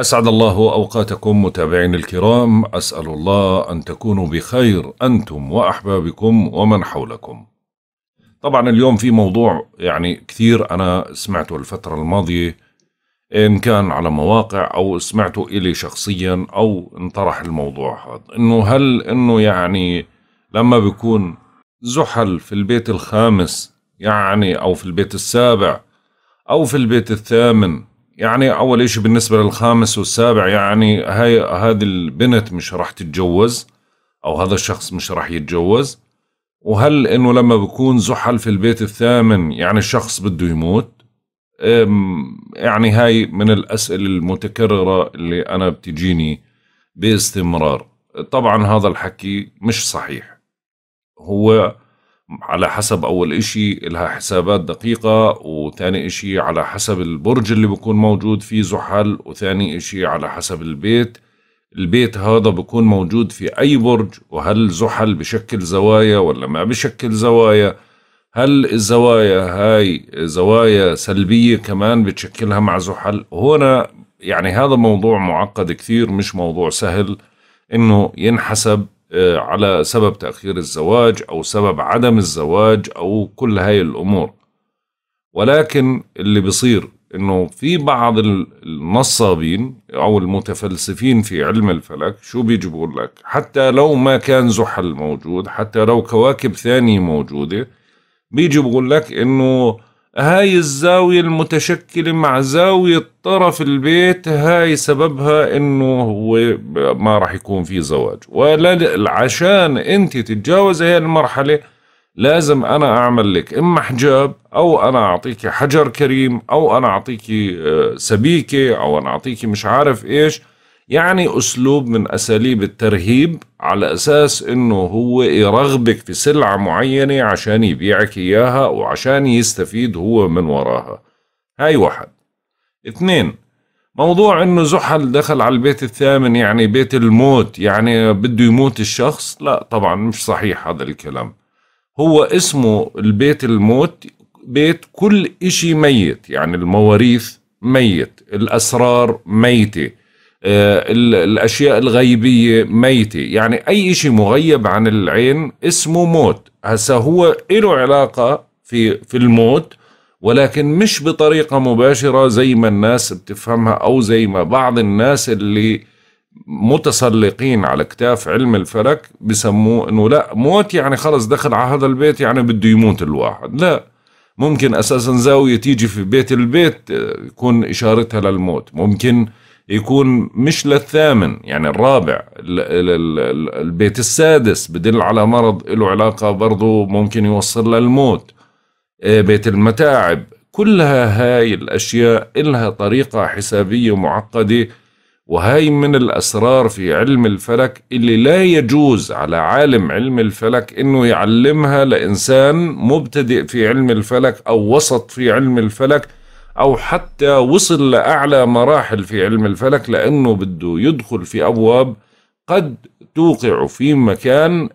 أسعد الله أوقاتكم متابعين الكرام أسأل الله أن تكونوا بخير أنتم وأحبابكم ومن حولكم طبعا اليوم في موضوع يعني كثير أنا سمعته الفترة الماضية إن كان على مواقع أو سمعته إلي شخصيا أو انطرح الموضوع هذا إنه هل إنه يعني لما بيكون زحل في البيت الخامس يعني أو في البيت السابع أو في البيت الثامن يعني اول إشي بالنسبه للخامس والسابع يعني هاي هذه البنت مش راح تتجوز او هذا الشخص مش راح يتجوز وهل انه لما بكون زحل في البيت الثامن يعني الشخص بده يموت يعني هاي من الاسئله المتكرره اللي انا بتجيني باستمرار طبعا هذا الحكي مش صحيح هو على حسب أول إشي لها حسابات دقيقة وثاني إشي على حسب البرج اللي بكون موجود فيه زحل وثاني إشي على حسب البيت البيت هذا بكون موجود في أي برج وهل زحل بشكل زوايا ولا ما بشكل زوايا هل الزوايا هاي زوايا سلبية كمان بتشكلها مع زحل هنا يعني هذا موضوع معقد كثير مش موضوع سهل انه ينحسب آه، على سبب تأخير الزواج أو سبب عدم الزواج أو كل هاي الأمور ولكن اللي بيصير انه في بعض النصابين او المتفلسفين في علم الفلك شو بيجيبوا لك حتى لو ما كان زحل موجود حتى لو كواكب ثانية موجودة بيجي بقول لك انه هاي الزاوية المتشكلة مع زاوية طرف البيت هاي سببها انه هو ما راح يكون في زواج ولا عشان انت تتجاوزي هاي المرحلة لازم انا اعمل لك اما حجاب او انا اعطيك حجر كريم او انا اعطيك آه، سبيكة او انا اعطيك مش عارف ايش يعني أسلوب من أساليب الترهيب على أساس أنه هو يرغبك في سلعة معينة عشان يبيعك إياها وعشان يستفيد هو من وراها هاي واحد اثنين موضوع انه زحل دخل على البيت الثامن يعني بيت الموت يعني بده يموت الشخص لا طبعا مش صحيح هذا الكلام هو اسمه البيت الموت بيت كل اشي ميت يعني المواريث ميت الاسرار ميته آه، الأشياء الغيبية ميتة يعني أي شيء مغيب عن العين اسمه موت هسا هو له علاقة في, في الموت ولكن مش بطريقة مباشرة زي ما الناس بتفهمها أو زي ما بعض الناس اللي متسلقين على كتاف علم الفلك بسموه انه لا موت يعني خلص دخل على هذا البيت يعني بده يموت الواحد لا ممكن اساسا زاويه تيجي في بيت البيت آه، يكون اشارتها للموت ممكن يكون مش للثامن يعني الرابع البيت السادس بدل على مرض له علاقة برضه ممكن يوصل للموت آه، بيت المتاعب كلها هاي الأشياء إلها طريقة حسابية معقدة وهي من الأسرار في علم الفلك اللي لا يجوز على عالم علم الفلك إنه يعلمها لإنسان مبتدئ في علم الفلك أو وسط في علم الفلك او حتى وصل لاعلى مراحل في علم الفلك لانه بده يدخل في ابواب قد توقع في مكان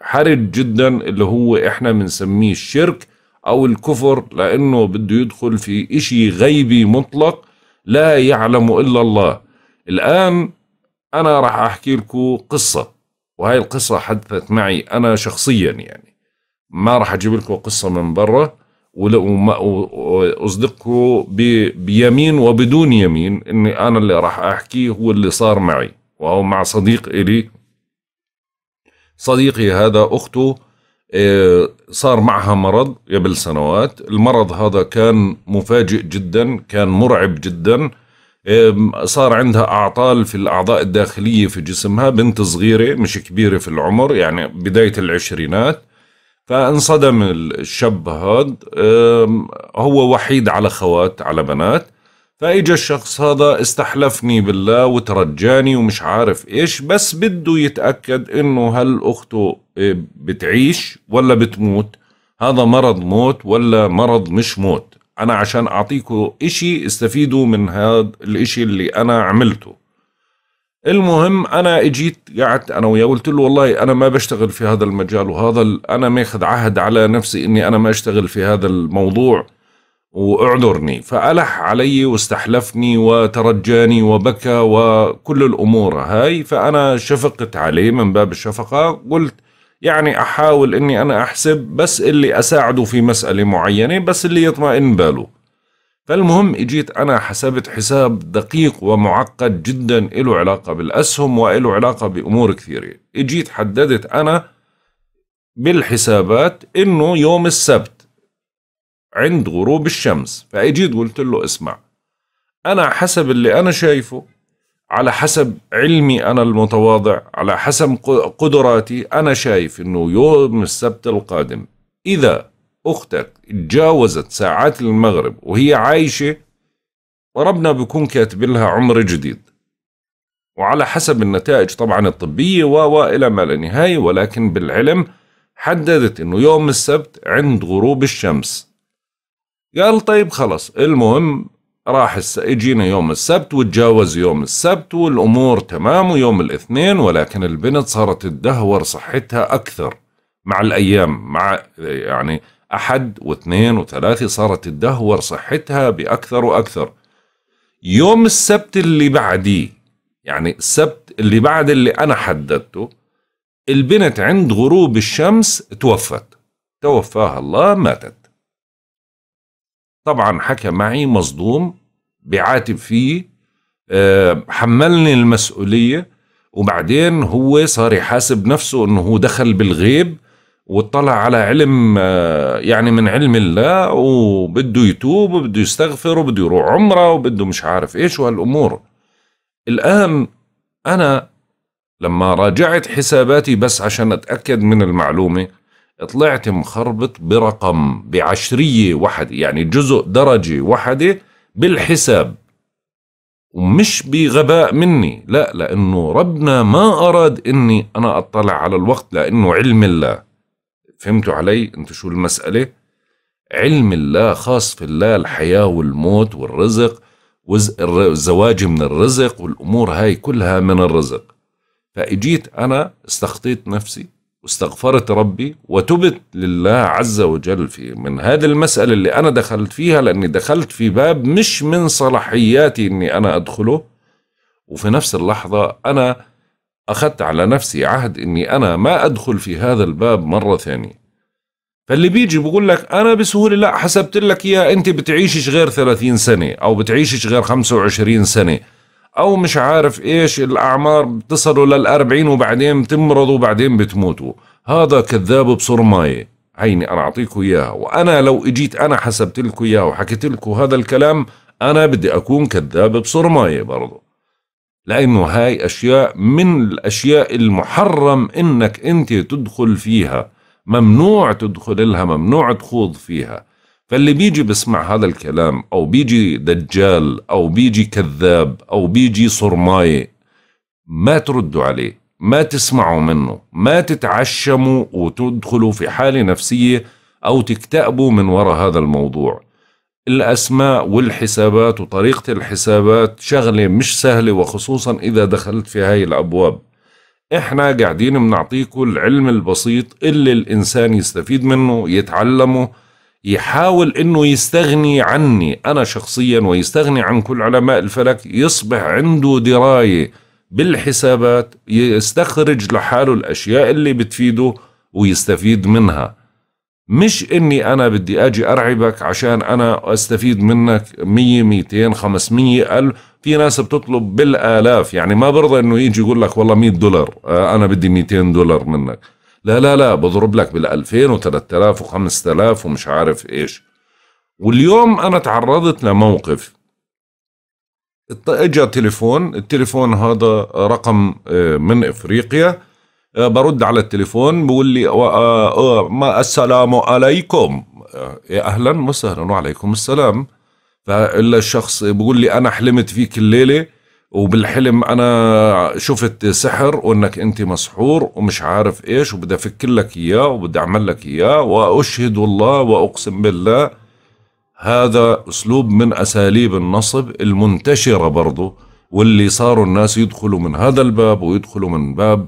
حرج جدا اللي هو احنا بنسميه الشرك او الكفر لانه بده يدخل في اشي غيبي مطلق لا يعلم الا الله الان انا راح احكي لكم قصه وهي القصه حدثت معي انا شخصيا يعني ما راح اجيب لكم قصه من برا واصدقه بيمين وبدون يمين اني انا اللي راح احكيه هو اللي صار معي وهو مع صديق الي صديقي هذا اخته آه، صار معها مرض قبل سنوات المرض هذا كان مفاجئ جدا كان مرعب جدا صار عندها أعطال في الأعضاء الداخلية في جسمها بنت صغيرة مش كبيرة في العمر يعني بداية العشرينات فانصدم الشاب هذا هو وحيد على خوات على بنات فاجا الشخص هذا استحلفني بالله وترجاني ومش عارف ايش بس بده يتاكد انه هل اخته إيه، بتعيش ولا بتموت هذا مرض موت ولا مرض مش موت انا عشان اعطيكم اشي استفيدوا من هذا الاشي اللي انا عملته المهم انا اجيت قعدت انا وياه قلت له والله انا ما بشتغل في هذا المجال وهذا انا ماخذ عهد على نفسي اني انا ما اشتغل في هذا الموضوع واعذرني فألح علي واستحلفني وترجاني وبكى وكل الأمور هاي فأنا شفقت عليه من باب الشفقة قلت يعني أحاول أني أنا أحسب بس اللي أساعده في مسألة معينة بس اللي يطمئن باله فالمهم اجيت انا حسبت حساب دقيق ومعقد جدا له علاقة بالاسهم وله علاقة بامور كثيرة اجيت حددت انا بالحسابات انه يوم السبت عند غروب الشمس فاجيت قلت له اسمع انا حسب اللي انا شايفه على حسب علمي انا المتواضع على حسب قدراتي انا شايف انه يوم السبت القادم اذا أختك تجاوزت ساعات المغرب وهي عايشة وربنا بيكون كاتب لها عمر جديد وعلى حسب النتائج طبعا الطبية و إلى ما لا نهاية ولكن بالعلم حددت إنه يوم السبت عند غروب الشمس قال طيب خلص المهم راح اجينا يوم السبت وتجاوز يوم السبت والامور تمام ويوم الاثنين ولكن البنت صارت تدهور صحتها اكثر مع الايام مع يعني أحد واثنين وثلاثة صارت تدهور صحتها بأكثر وأكثر يوم السبت اللي بعديه يعني السبت اللي بعد اللي أنا حددته البنت عند غروب الشمس توفت توفاها الله ماتت طبعا حكى معي مصدوم بعاتب فيه آه، حملني المسؤولية وبعدين هو صار يحاسب نفسه انه هو دخل بالغيب واطلع على علم آه، يعني من علم الله وبده يتوب وبده يستغفر وبده يروح عمره وبده مش عارف ايش وهالامور الان انا لما راجعت حساباتي بس عشان اتاكد من المعلومه طلعت مخربط برقم بعشريه واحده يعني جزء درجه واحده بالحساب ومش بغباء مني لا لانه ربنا ما اراد اني انا اطلع على الوقت لانه علم الله فهمتوا علي انتوا شو المسألة علم الله خاص في الله الحياة والموت والرزق والزواج من الرزق والأمور هاي كلها من الرزق فإجيت أنا استخطيت نفسي واستغفرت ربي وتبت لله عز وجل في من هذه المسألة اللي أنا دخلت فيها لأني دخلت في باب مش من صلاحياتي أني أنا أدخله وفي نفس اللحظة أنا أخذت على نفسي عهد إني أنا ما أدخل في هذا الباب مرة ثانية فاللي بيجي بقول لك أنا بسهولة لا حسبت لك يا أنت بتعيشش غير 30 سنة أو بتعيشش غير 25 سنة أو مش عارف إيش الأعمار بتصلوا للأربعين وبعدين بتمرضوا وبعدين بتموتوا هذا كذاب بصرماية عيني أنا أعطيكم إياها وأنا لو إجيت أنا حسبت لكم إياها وحكيت لكم هذا الكلام أنا بدي أكون كذاب بصرماية برضه لأنه هاي أشياء من الأشياء المحرم إنك أنت تدخل فيها ممنوع تدخل لها ممنوع تخوض فيها فاللي بيجي بسمع هذا الكلام أو بيجي دجال أو بيجي كذاب أو بيجي صرماي ما تردوا عليه ما تسمعوا منه ما تتعشموا وتدخلوا في حالة نفسية أو تكتئبوا من وراء هذا الموضوع الأسماء والحسابات وطريقة الحسابات شغلة مش سهلة وخصوصا إذا دخلت في هاي الأبواب إحنا قاعدين بنعطيكم العلم البسيط اللي الإنسان يستفيد منه يتعلمه يحاول انه يستغني عني انا شخصيا ويستغني عن كل علماء الفلك يصبح عنده درايه بالحسابات يستخرج لحاله الاشياء اللي بتفيده ويستفيد منها مش اني انا بدي اجي ارعبك عشان انا استفيد منك 100 200 500 الف في ناس بتطلب بالالاف يعني ما برضى انه يجي يقول لك والله 100 دولار آه، انا بدي 200 دولار منك لا لا لا بضرب لك بال2000 و3000 و5000 ومش عارف ايش واليوم انا تعرضت لموقف اجى تليفون التليفون هذا رقم آه، من افريقيا آه، برد على التليفون بقول لي آه، آه، ما السلام عليكم يا اهلا وسهلا وعليكم السلام فالا الشخص بقول لي انا حلمت فيك الليله وبالحلم انا شفت سحر وانك انت مسحور ومش عارف ايش وبدي افك لك اياه وبدي اعمل لك اياه واشهد الله واقسم بالله هذا اسلوب من اساليب النصب المنتشره برضه واللي صاروا الناس يدخلوا من هذا الباب ويدخلوا من باب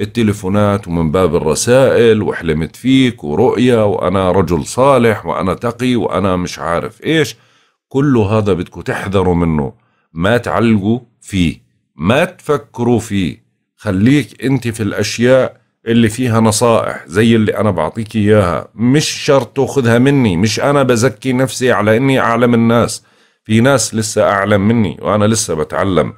التليفونات ومن باب الرسائل وحلمت فيك ورؤية وأنا رجل صالح وأنا تقي وأنا مش عارف إيش كل هذا بدكم تحذروا منه ما تعلقوا فيه ما تفكروا فيه خليك أنت في الأشياء اللي فيها نصائح زي اللي أنا بعطيك إياها مش شرط تأخذها مني مش أنا بزكي نفسي على أني أعلم الناس في ناس لسه أعلم مني وأنا لسه بتعلم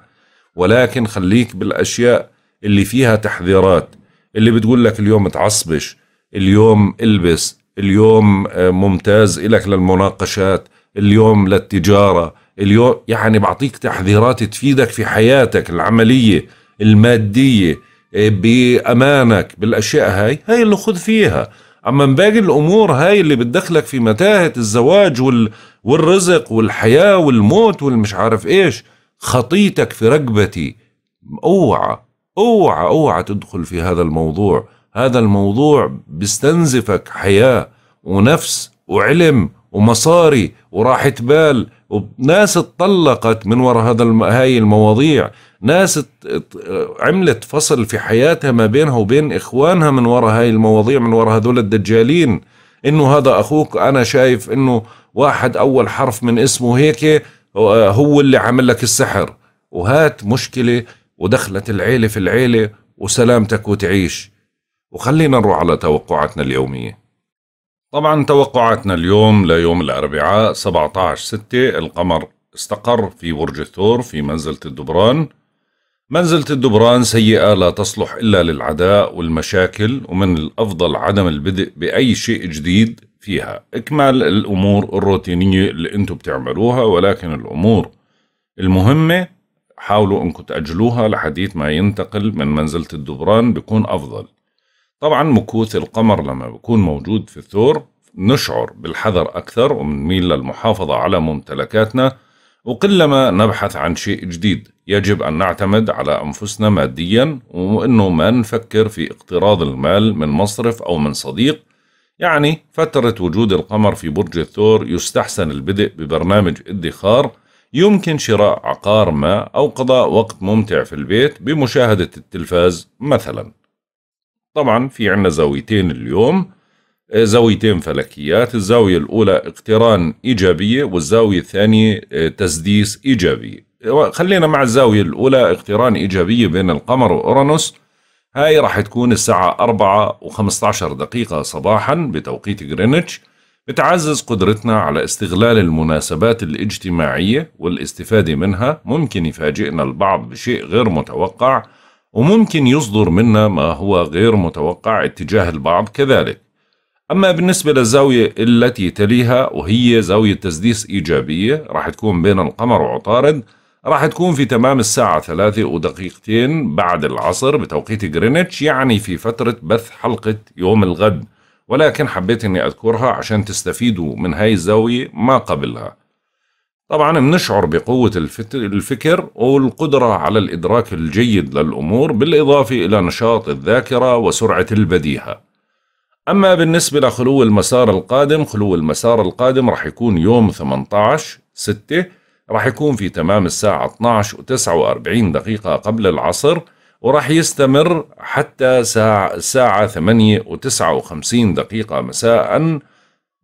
ولكن خليك بالأشياء اللي فيها تحذيرات اللي بتقول لك اليوم تعصبش اليوم البس اليوم آه، ممتاز إلك للمناقشات اليوم للتجارة اليوم يعني بعطيك تحذيرات تفيدك في حياتك العملية المادية آه، بأمانك بالأشياء هاي هاي اللي خذ فيها أما باقي الأمور هاي اللي بتدخلك في متاهة الزواج وال والرزق والحياة والموت والمش عارف إيش خطيتك في رقبتي اوعى اوعى اوعى تدخل في هذا الموضوع هذا الموضوع بيستنزفك حياة ونفس وعلم ومصاري وراحة بال وناس اتطلقت من وراء هذا الم... هاي المواضيع ناس ات... عملت فصل في حياتها ما بينها وبين إخوانها من وراء هاي المواضيع من وراء هذول الدجالين إنه هذا أخوك أنا شايف إنه واحد أول حرف من اسمه هيك هو اللي عمل لك السحر وهات مشكلة ودخلت العيلة في العيلة وسلامتك وتعيش وخلينا نروح على توقعاتنا اليومية طبعا توقعاتنا اليوم ليوم الأربعاء 17 ستة القمر استقر في برج الثور في منزلة الدبران منزلة الدبران سيئة لا تصلح إلا للعداء والمشاكل ومن الأفضل عدم البدء بأي شيء جديد فيها إكمال الأمور الروتينية اللي أنتم بتعملوها ولكن الأمور المهمة حاولوا انكم تأجلوها لحديث ما ينتقل من منزلة الدبران بيكون أفضل طبعا مكوث القمر لما بيكون موجود في الثور نشعر بالحذر أكثر ومنميل للمحافظة على ممتلكاتنا وكلما نبحث عن شيء جديد يجب أن نعتمد على أنفسنا ماديا وأنه ما نفكر في اقتراض المال من مصرف أو من صديق يعني فترة وجود القمر في برج الثور يستحسن البدء ببرنامج ادخار يمكن شراء عقار ما أو قضاء وقت ممتع في البيت بمشاهدة التلفاز مثلا طبعا في عنا زاويتين اليوم آه، زاويتين فلكيات الزاوية الأولى اقتران إيجابية والزاوية الثانية آه، تسديس إيجابي خلينا مع الزاوية الأولى اقتران إيجابية بين القمر وأورانوس هاي راح تكون الساعة 4 و15 دقيقة صباحا بتوقيت غرينتش بتعزز قدرتنا على استغلال المناسبات الاجتماعية والاستفادة منها ممكن يفاجئنا البعض بشيء غير متوقع وممكن يصدر منا ما هو غير متوقع اتجاه البعض كذلك أما بالنسبة للزاوية التي تليها وهي زاوية تسديس إيجابية راح تكون بين القمر وعطارد راح تكون في تمام الساعة ثلاثة ودقيقتين بعد العصر بتوقيت غرينتش يعني في فترة بث حلقة يوم الغد ولكن حبيت أني أذكرها عشان تستفيدوا من هاي الزاوية ما قبلها طبعا بنشعر بقوة الفكر والقدرة على الإدراك الجيد للأمور بالإضافة إلى نشاط الذاكرة وسرعة البديهة أما بالنسبة لخلو المسار القادم خلو المسار القادم رح يكون يوم 18 6 رح يكون في تمام الساعة 12 و49 دقيقة قبل العصر وراح يستمر حتى ساعة الساعة 8 و59 دقيقة مساء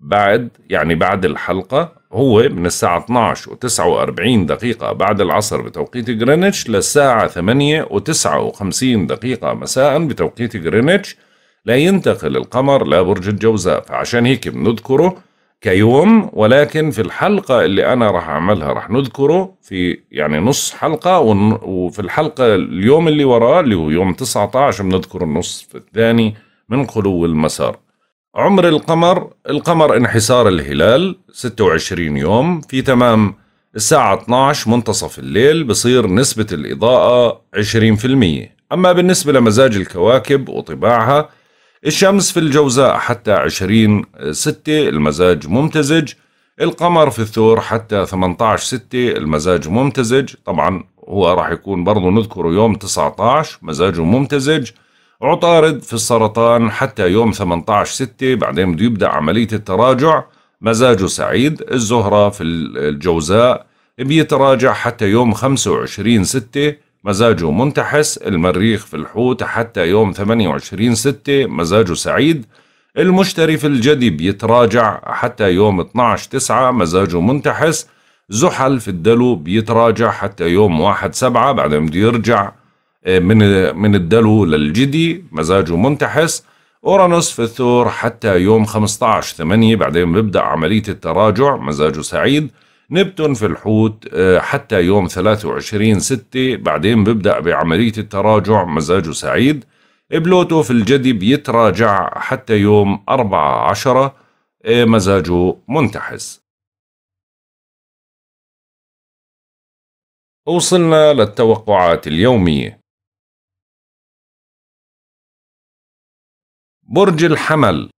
بعد يعني بعد الحلقة هو من الساعة 12 و49 دقيقة بعد العصر بتوقيت جرينتش للساعة 8 و59 دقيقة مساء بتوقيت جرينتش لا ينتقل القمر لبرج الجوزاء فعشان هيك بنذكره كيوم ولكن في الحلقة اللي أنا راح أعملها راح نذكره في يعني نص حلقة وفي الحلقة اليوم اللي وراه اللي هو يوم 19 بنذكر النصف الثاني من خلو المسار عمر القمر القمر انحسار الهلال 26 يوم في تمام الساعة 12 منتصف الليل بصير نسبة الإضاءة 20% أما بالنسبة لمزاج الكواكب وطباعها الشمس في الجوزاء حتى 20 6 المزاج ممتزج القمر في الثور حتى 18 6 المزاج ممتزج طبعا هو راح يكون برضه نذكره يوم 19 مزاجه ممتزج عطارد في السرطان حتى يوم 18 6 بعدين بده يبدأ عملية التراجع مزاجه سعيد الزهرة في الجوزاء بيتراجع حتى يوم 25 6 مزاجه منتحس المريخ في الحوت حتى يوم 28 6 مزاجه سعيد المشتري في الجدي بيتراجع حتى يوم 12 9 مزاجه منتحس زحل في الدلو بيتراجع حتى يوم 1 7 بعدين بده يرجع آه، من من الدلو للجدي مزاجه منتحس اورانوس في الثور حتى يوم 15 8 بعدين بيبدا عمليه التراجع مزاجه سعيد نبتون في الحوت آه، حتى يوم 23 ستة بعدين ببدأ بعملية التراجع مزاجه سعيد بلوتو في الجدي بيتراجع حتى يوم 4 10 آه، مزاجه منتحس وصلنا للتوقعات اليومية برج الحمل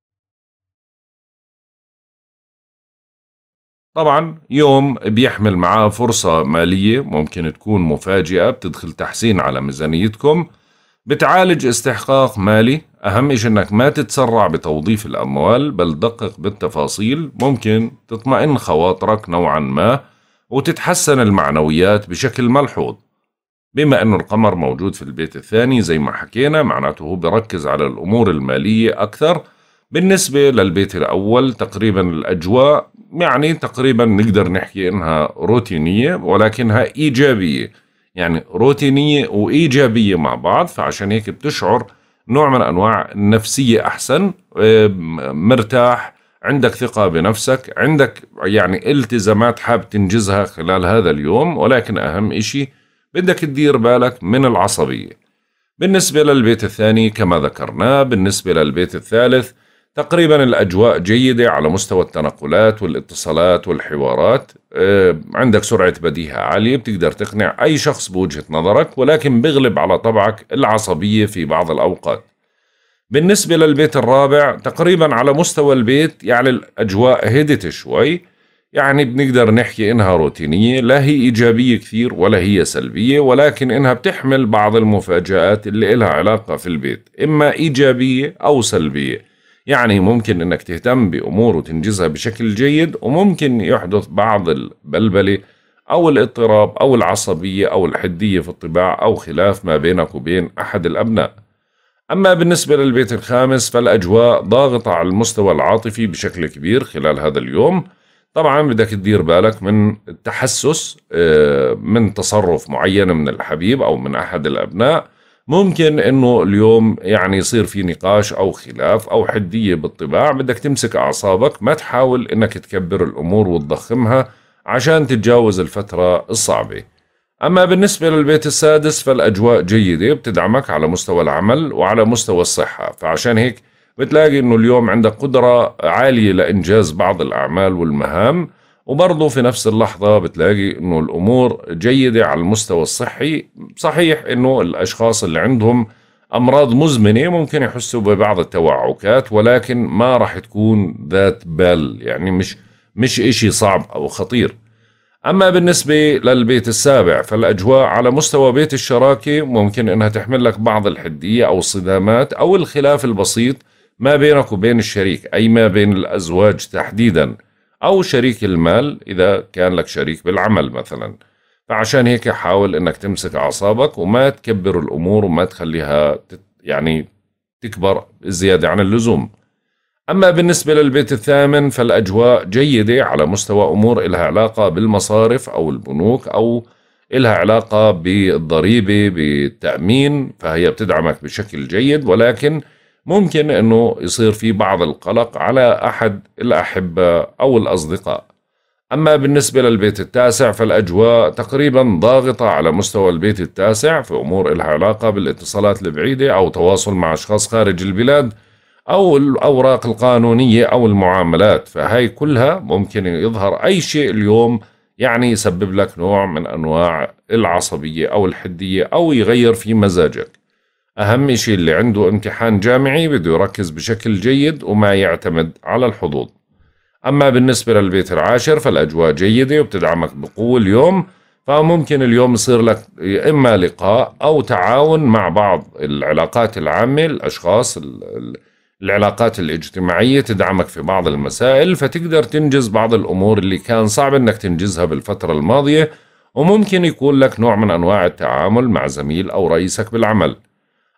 طبعا يوم بيحمل معاه فرصة مالية ممكن تكون مفاجئة بتدخل تحسين على ميزانيتكم بتعالج استحقاق مالي أهم إشي أنك ما تتسرع بتوظيف الأموال بل دقق بالتفاصيل ممكن تطمئن خواطرك نوعا ما وتتحسن المعنويات بشكل ملحوظ بما أنه القمر موجود في البيت الثاني زي ما حكينا معناته هو بركز على الأمور المالية أكثر بالنسبة للبيت الأول تقريبا الأجواء يعني تقريبا نقدر نحكي انها روتينيه ولكنها ايجابيه يعني روتينيه وايجابيه مع بعض فعشان هيك بتشعر نوع من انواع النفسيه احسن آه، مرتاح عندك ثقه بنفسك عندك يعني التزامات حاب تنجزها خلال هذا اليوم ولكن اهم شيء بدك تدير بالك من العصبيه بالنسبه للبيت الثاني كما ذكرناه بالنسبه للبيت الثالث تقريبا الأجواء جيدة على مستوى التنقلات والاتصالات والحوارات آه، عندك سرعة بديهة عالية بتقدر تقنع أي شخص بوجهة نظرك ولكن بغلب على طبعك العصبية في بعض الأوقات بالنسبة للبيت الرابع تقريبا على مستوى البيت يعني الأجواء هدت شوي يعني بنقدر نحكي إنها روتينية لا هي إيجابية كثير ولا هي سلبية ولكن إنها بتحمل بعض المفاجآت اللي إلها علاقة في البيت إما إيجابية أو سلبية يعني ممكن انك تهتم بامور وتنجزها بشكل جيد وممكن يحدث بعض البلبله او الاضطراب او العصبيه او الحديه في الطباع او خلاف ما بينك وبين احد الابناء. اما بالنسبه للبيت الخامس فالاجواء ضاغطه على المستوى العاطفي بشكل كبير خلال هذا اليوم. طبعا بدك تدير بالك من التحسس آه، من تصرف معين من الحبيب او من احد الابناء ممكن انه اليوم يعني يصير في نقاش او خلاف او حديه بالطباع بدك تمسك اعصابك ما تحاول انك تكبر الامور وتضخمها عشان تتجاوز الفتره الصعبه اما بالنسبه للبيت السادس فالاجواء جيده بتدعمك على مستوى العمل وعلى مستوى الصحه فعشان هيك بتلاقي انه اليوم عندك قدره عاليه لانجاز بعض الاعمال والمهام وبرضه في نفس اللحظة بتلاقي انه الامور جيدة على المستوى الصحي صحيح انه الاشخاص اللي عندهم امراض مزمنة ممكن يحسوا ببعض التوعكات ولكن ما راح تكون ذات بال يعني مش مش اشي صعب او خطير أما بالنسبة للبيت السابع فالأجواء على مستوى بيت الشراكة ممكن أنها تحمل لك بعض الحدية أو الصدامات أو الخلاف البسيط ما بينك وبين الشريك أي ما بين الأزواج تحديدا أو شريك المال إذا كان لك شريك بالعمل مثلا فعشان هيك حاول إنك تمسك أعصابك وما تكبر الأمور وما تخليها تت يعني تكبر زيادة عن اللزوم أما بالنسبة للبيت الثامن فالأجواء جيدة على مستوى أمور إلها علاقة بالمصارف أو البنوك أو إلها علاقة بالضريبة بالتأمين فهي بتدعمك بشكل جيد ولكن ممكن أنه يصير في بعض القلق على أحد الأحبة أو الأصدقاء أما بالنسبة للبيت التاسع فالأجواء تقريبا ضاغطة على مستوى البيت التاسع في أمور إلها علاقة بالاتصالات البعيدة أو تواصل مع أشخاص خارج البلاد أو الأوراق القانونية أو المعاملات فهي كلها ممكن يظهر أي شيء اليوم يعني يسبب لك نوع من أنواع العصبية أو الحدية أو يغير في مزاجك أهم شيء اللي عنده امتحان جامعي بده يركز بشكل جيد وما يعتمد على الحظوظ أما بالنسبة للبيت العاشر فالأجواء جيدة وبتدعمك بقوة اليوم فممكن اليوم يصير لك إما لقاء أو تعاون مع بعض العلاقات العامة الأشخاص العلاقات الاجتماعية تدعمك في بعض المسائل فتقدر تنجز بعض الأمور اللي كان صعب أنك تنجزها بالفترة الماضية وممكن يكون لك نوع من أنواع التعامل مع زميل أو رئيسك بالعمل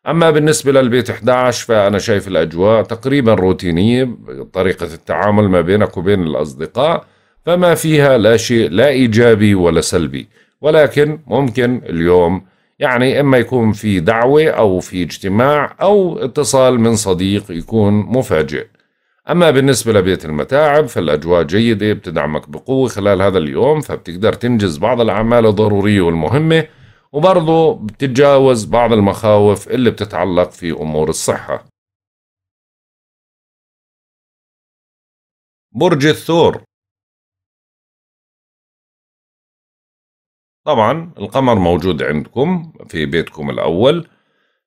أما بالنسبة للبيت 11 فأنا شايف الأجواء تقريبا روتينية طريقة التعامل ما بينك وبين الأصدقاء فما فيها لا شيء لا إيجابي ولا سلبي ولكن ممكن اليوم يعني إما يكون في دعوة أو في اجتماع أو اتصال من صديق يكون مفاجئ أما بالنسبة لبيت المتاعب فالأجواء جيدة بتدعمك بقوة خلال هذا اليوم فبتقدر تنجز بعض الأعمال الضرورية والمهمة وبرضه بتتجاوز بعض المخاوف اللي بتتعلق في أمور الصحة برج الثور طبعا القمر موجود عندكم في بيتكم الأول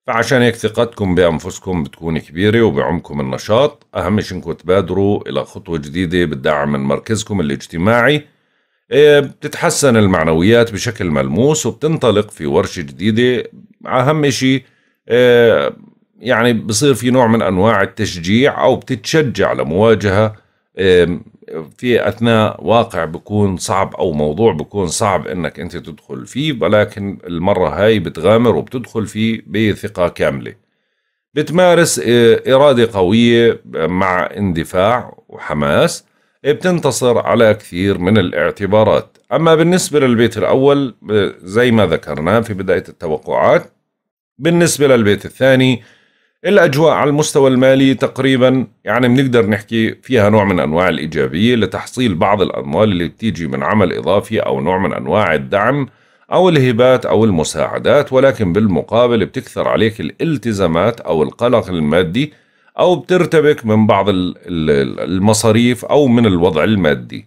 فعشان هيك ثقتكم بأنفسكم بتكون كبيرة وبعمكم النشاط أهم شيء إنكم تبادروا إلى خطوة جديدة بالدعم من مركزكم الاجتماعي إيه، بتتحسن المعنويات بشكل ملموس وبتنطلق في ورشة جديدة أهم شيء إيه، يعني بصير في نوع من أنواع التشجيع أو بتتشجع لمواجهة إيه، في أثناء واقع بكون صعب أو موضوع بكون صعب أنك أنت تدخل فيه ولكن المرة هاي بتغامر وبتدخل فيه بثقة كاملة بتمارس إرادة قوية مع اندفاع وحماس بتنتصر على كثير من الاعتبارات أما بالنسبة للبيت الأول زي ما ذكرنا في بداية التوقعات بالنسبة للبيت الثاني الأجواء على المستوى المالي تقريبا يعني بنقدر نحكي فيها نوع من أنواع الإيجابية لتحصيل بعض الأموال اللي بتيجي من عمل إضافي أو نوع من أنواع الدعم أو الهبات أو المساعدات ولكن بالمقابل بتكثر عليك الالتزامات أو القلق المادي أو بترتبك من بعض المصاريف أو من الوضع المادي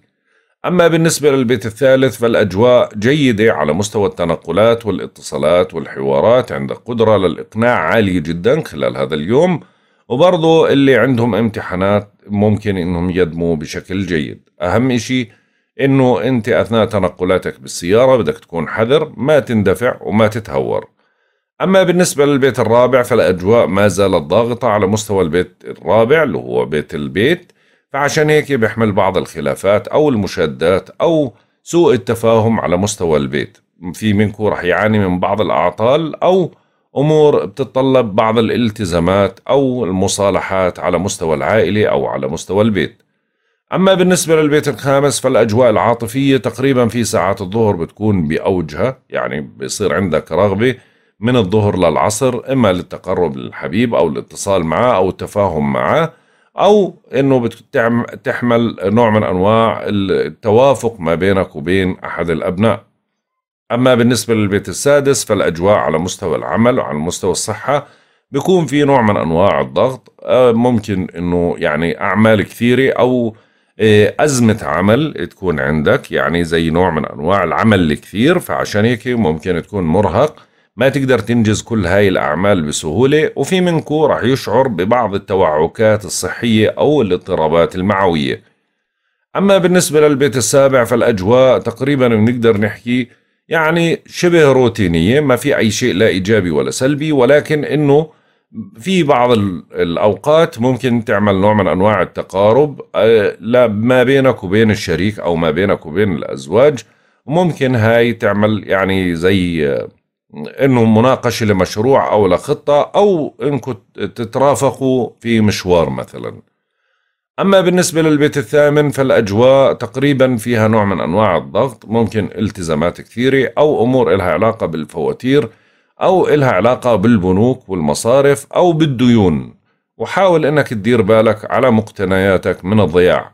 أما بالنسبة للبيت الثالث فالأجواء جيدة على مستوى التنقلات والاتصالات والحوارات عندك قدرة للإقناع عالية جدا خلال هذا اليوم وبرضه اللي عندهم امتحانات ممكن انهم يدموا بشكل جيد اهم شيء انه انت اثناء تنقلاتك بالسيارة بدك تكون حذر ما تندفع وما تتهور أما بالنسبة للبيت الرابع فالأجواء ما زالت ضاغطة على مستوى البيت الرابع اللي هو بيت البيت فعشان هيك بيحمل بعض الخلافات أو المشادات أو سوء التفاهم على مستوى البيت في منكم رح يعاني من بعض الأعطال أو أمور بتتطلب بعض الالتزامات أو المصالحات على مستوى العائلة أو على مستوى البيت أما بالنسبة للبيت الخامس فالأجواء العاطفية تقريبا في ساعات الظهر بتكون بأوجها يعني بيصير عندك رغبة من الظهر للعصر إما للتقرب للحبيب أو الاتصال معه أو التفاهم معه أو إنه تحمل نوع من أنواع التوافق ما بينك وبين أحد الأبناء أما بالنسبة للبيت السادس فالأجواء على مستوى العمل وعلى مستوى الصحة بيكون في نوع من أنواع الضغط آه، ممكن إنه يعني أعمال كثيرة أو آه، أزمة عمل تكون عندك يعني زي نوع من أنواع العمل الكثير فعشان هيك ممكن تكون مرهق ما تقدر تنجز كل هاي الأعمال بسهولة وفي منكو رح يشعر ببعض التوعكات الصحية أو الاضطرابات المعوية أما بالنسبة للبيت السابع فالأجواء تقريبا بنقدر نحكي يعني شبه روتينية ما في أي شيء لا إيجابي ولا سلبي ولكن إنه في بعض الأوقات ممكن تعمل نوع من أنواع التقارب آه، لا ما بينك وبين الشريك أو ما بينك وبين الأزواج وممكن هاي تعمل يعني زي آه، انه مناقشه لمشروع او لخطه او انكم تترافقوا في مشوار مثلا. اما بالنسبه للبيت الثامن فالاجواء تقريبا فيها نوع من انواع الضغط، ممكن التزامات كثيره او امور إلها علاقه بالفواتير او إلها علاقه بالبنوك والمصارف او بالديون. وحاول انك تدير بالك على مقتنياتك من الضياع.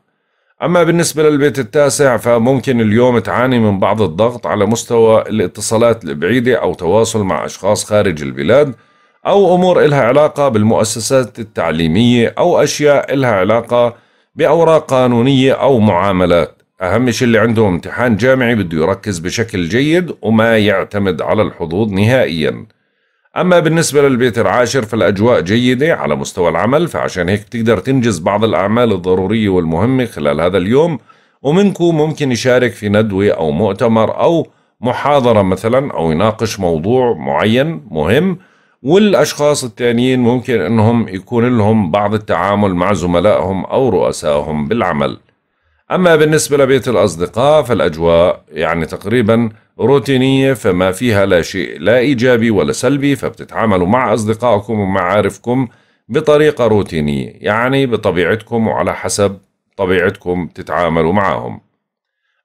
أما بالنسبة للبيت التاسع فممكن اليوم تعاني من بعض الضغط على مستوى الاتصالات البعيدة أو تواصل مع أشخاص خارج البلاد أو أمور إلها علاقة بالمؤسسات التعليمية أو أشياء إلها علاقة بأوراق قانونية أو معاملات أهم شيء اللي عنده امتحان جامعي بده يركز بشكل جيد وما يعتمد على الحظوظ نهائياً أما بالنسبة للبيت العاشر فالأجواء جيدة على مستوى العمل فعشان هيك تقدر تنجز بعض الأعمال الضرورية والمهمة خلال هذا اليوم ومنكم ممكن يشارك في ندوة أو مؤتمر أو محاضرة مثلا أو يناقش موضوع معين مهم والأشخاص التانيين ممكن أنهم يكون لهم بعض التعامل مع زملائهم أو رؤسائهم بالعمل أما بالنسبة لبيت الأصدقاء فالأجواء يعني تقريباً روتينية فما فيها لا شيء لا إيجابي ولا سلبي فبتتعاملوا مع أصدقائكم ومعارفكم بطريقة روتينية يعني بطبيعتكم وعلى حسب طبيعتكم تتعاملوا معهم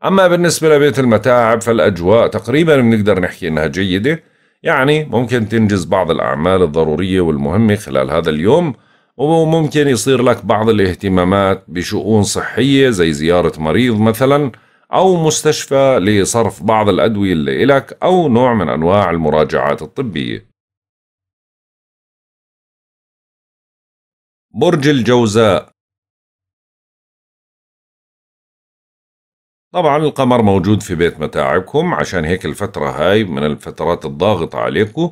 أما بالنسبة لبيت المتاعب فالأجواء تقريبا بنقدر نحكي إنها جيدة يعني ممكن تنجز بعض الأعمال الضرورية والمهمة خلال هذا اليوم وممكن يصير لك بعض الاهتمامات بشؤون صحية زي زيارة مريض مثلاً أو مستشفى لصرف بعض الأدوية اللي إلك أو نوع من أنواع المراجعات الطبية برج الجوزاء طبعا القمر موجود في بيت متاعبكم عشان هيك الفترة هاي من الفترات الضاغطة عليكم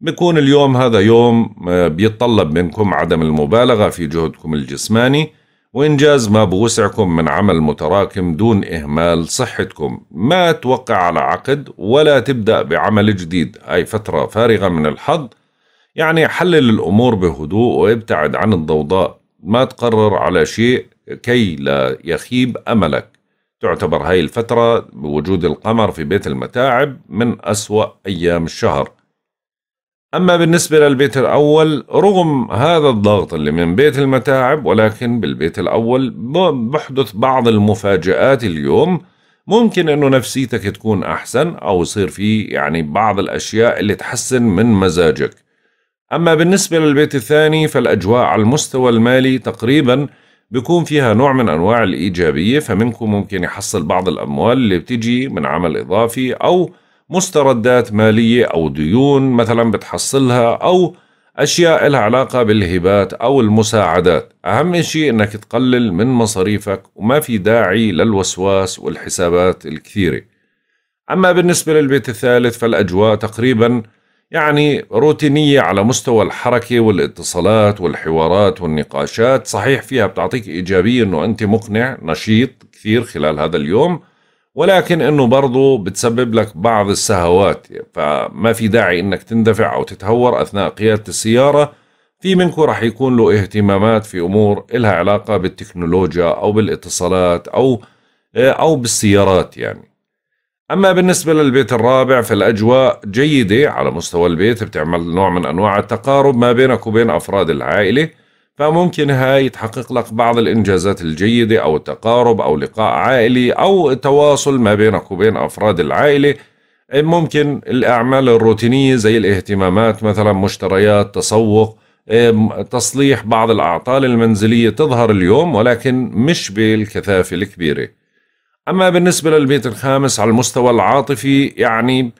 بكون اليوم هذا يوم آه، بيتطلب منكم عدم المبالغة في جهدكم الجسماني وإنجاز ما بوسعكم من عمل متراكم دون إهمال صحتكم ما توقع على عقد ولا تبدأ بعمل جديد أي فترة فارغة من الحظ يعني حلل الأمور بهدوء وابتعد عن الضوضاء ما تقرر على شيء كي لا يخيب أملك تعتبر هاي الفترة بوجود القمر في بيت المتاعب من أسوأ أيام الشهر أما بالنسبة للبيت الأول رغم هذا الضغط اللي من بيت المتاعب ولكن بالبيت الأول بحدث بعض المفاجآت اليوم ممكن أنه نفسيتك تكون أحسن أو يصير في يعني بعض الأشياء اللي تحسن من مزاجك أما بالنسبة للبيت الثاني فالأجواء على المستوى المالي تقريباً بيكون فيها نوع من أنواع الإيجابية فمنكم ممكن يحصل بعض الأموال اللي بتجي من عمل إضافي أو مستردات مالية أو ديون مثلا بتحصلها أو أشياء لها علاقة بالهبات أو المساعدات أهم شيء أنك تقلل من مصاريفك وما في داعي للوسواس والحسابات الكثيرة أما بالنسبة للبيت الثالث فالأجواء تقريبا يعني روتينية على مستوى الحركة والاتصالات والحوارات والنقاشات صحيح فيها بتعطيك إيجابية أنه أنت مقنع نشيط كثير خلال هذا اليوم ولكن انه برضه بتسبب لك بعض السهوات فما في داعي انك تندفع او تتهور اثناء قياده السياره في منكم راح يكون له اهتمامات في امور إلها علاقه بالتكنولوجيا او بالاتصالات او او بالسيارات يعني اما بالنسبه للبيت الرابع فالاجواء جيده على مستوى البيت بتعمل نوع من انواع التقارب ما بينك وبين افراد العائله فممكن هاي تحقق لك بعض الإنجازات الجيدة أو التقارب أو لقاء عائلي أو تواصل ما بينك وبين أفراد العائلة ممكن الأعمال الروتينية زي الاهتمامات مثلا مشتريات تسوق تصليح بعض الأعطال المنزلية تظهر اليوم ولكن مش بالكثافة الكبيرة أما بالنسبة للبيت الخامس على المستوى العاطفي يعني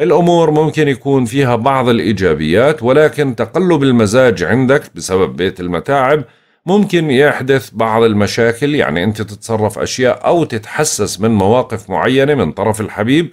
الأمور ممكن يكون فيها بعض الإيجابيات ولكن تقلب المزاج عندك بسبب بيت المتاعب ممكن يحدث بعض المشاكل يعني أنت تتصرف أشياء أو تتحسس من مواقف معينة من طرف الحبيب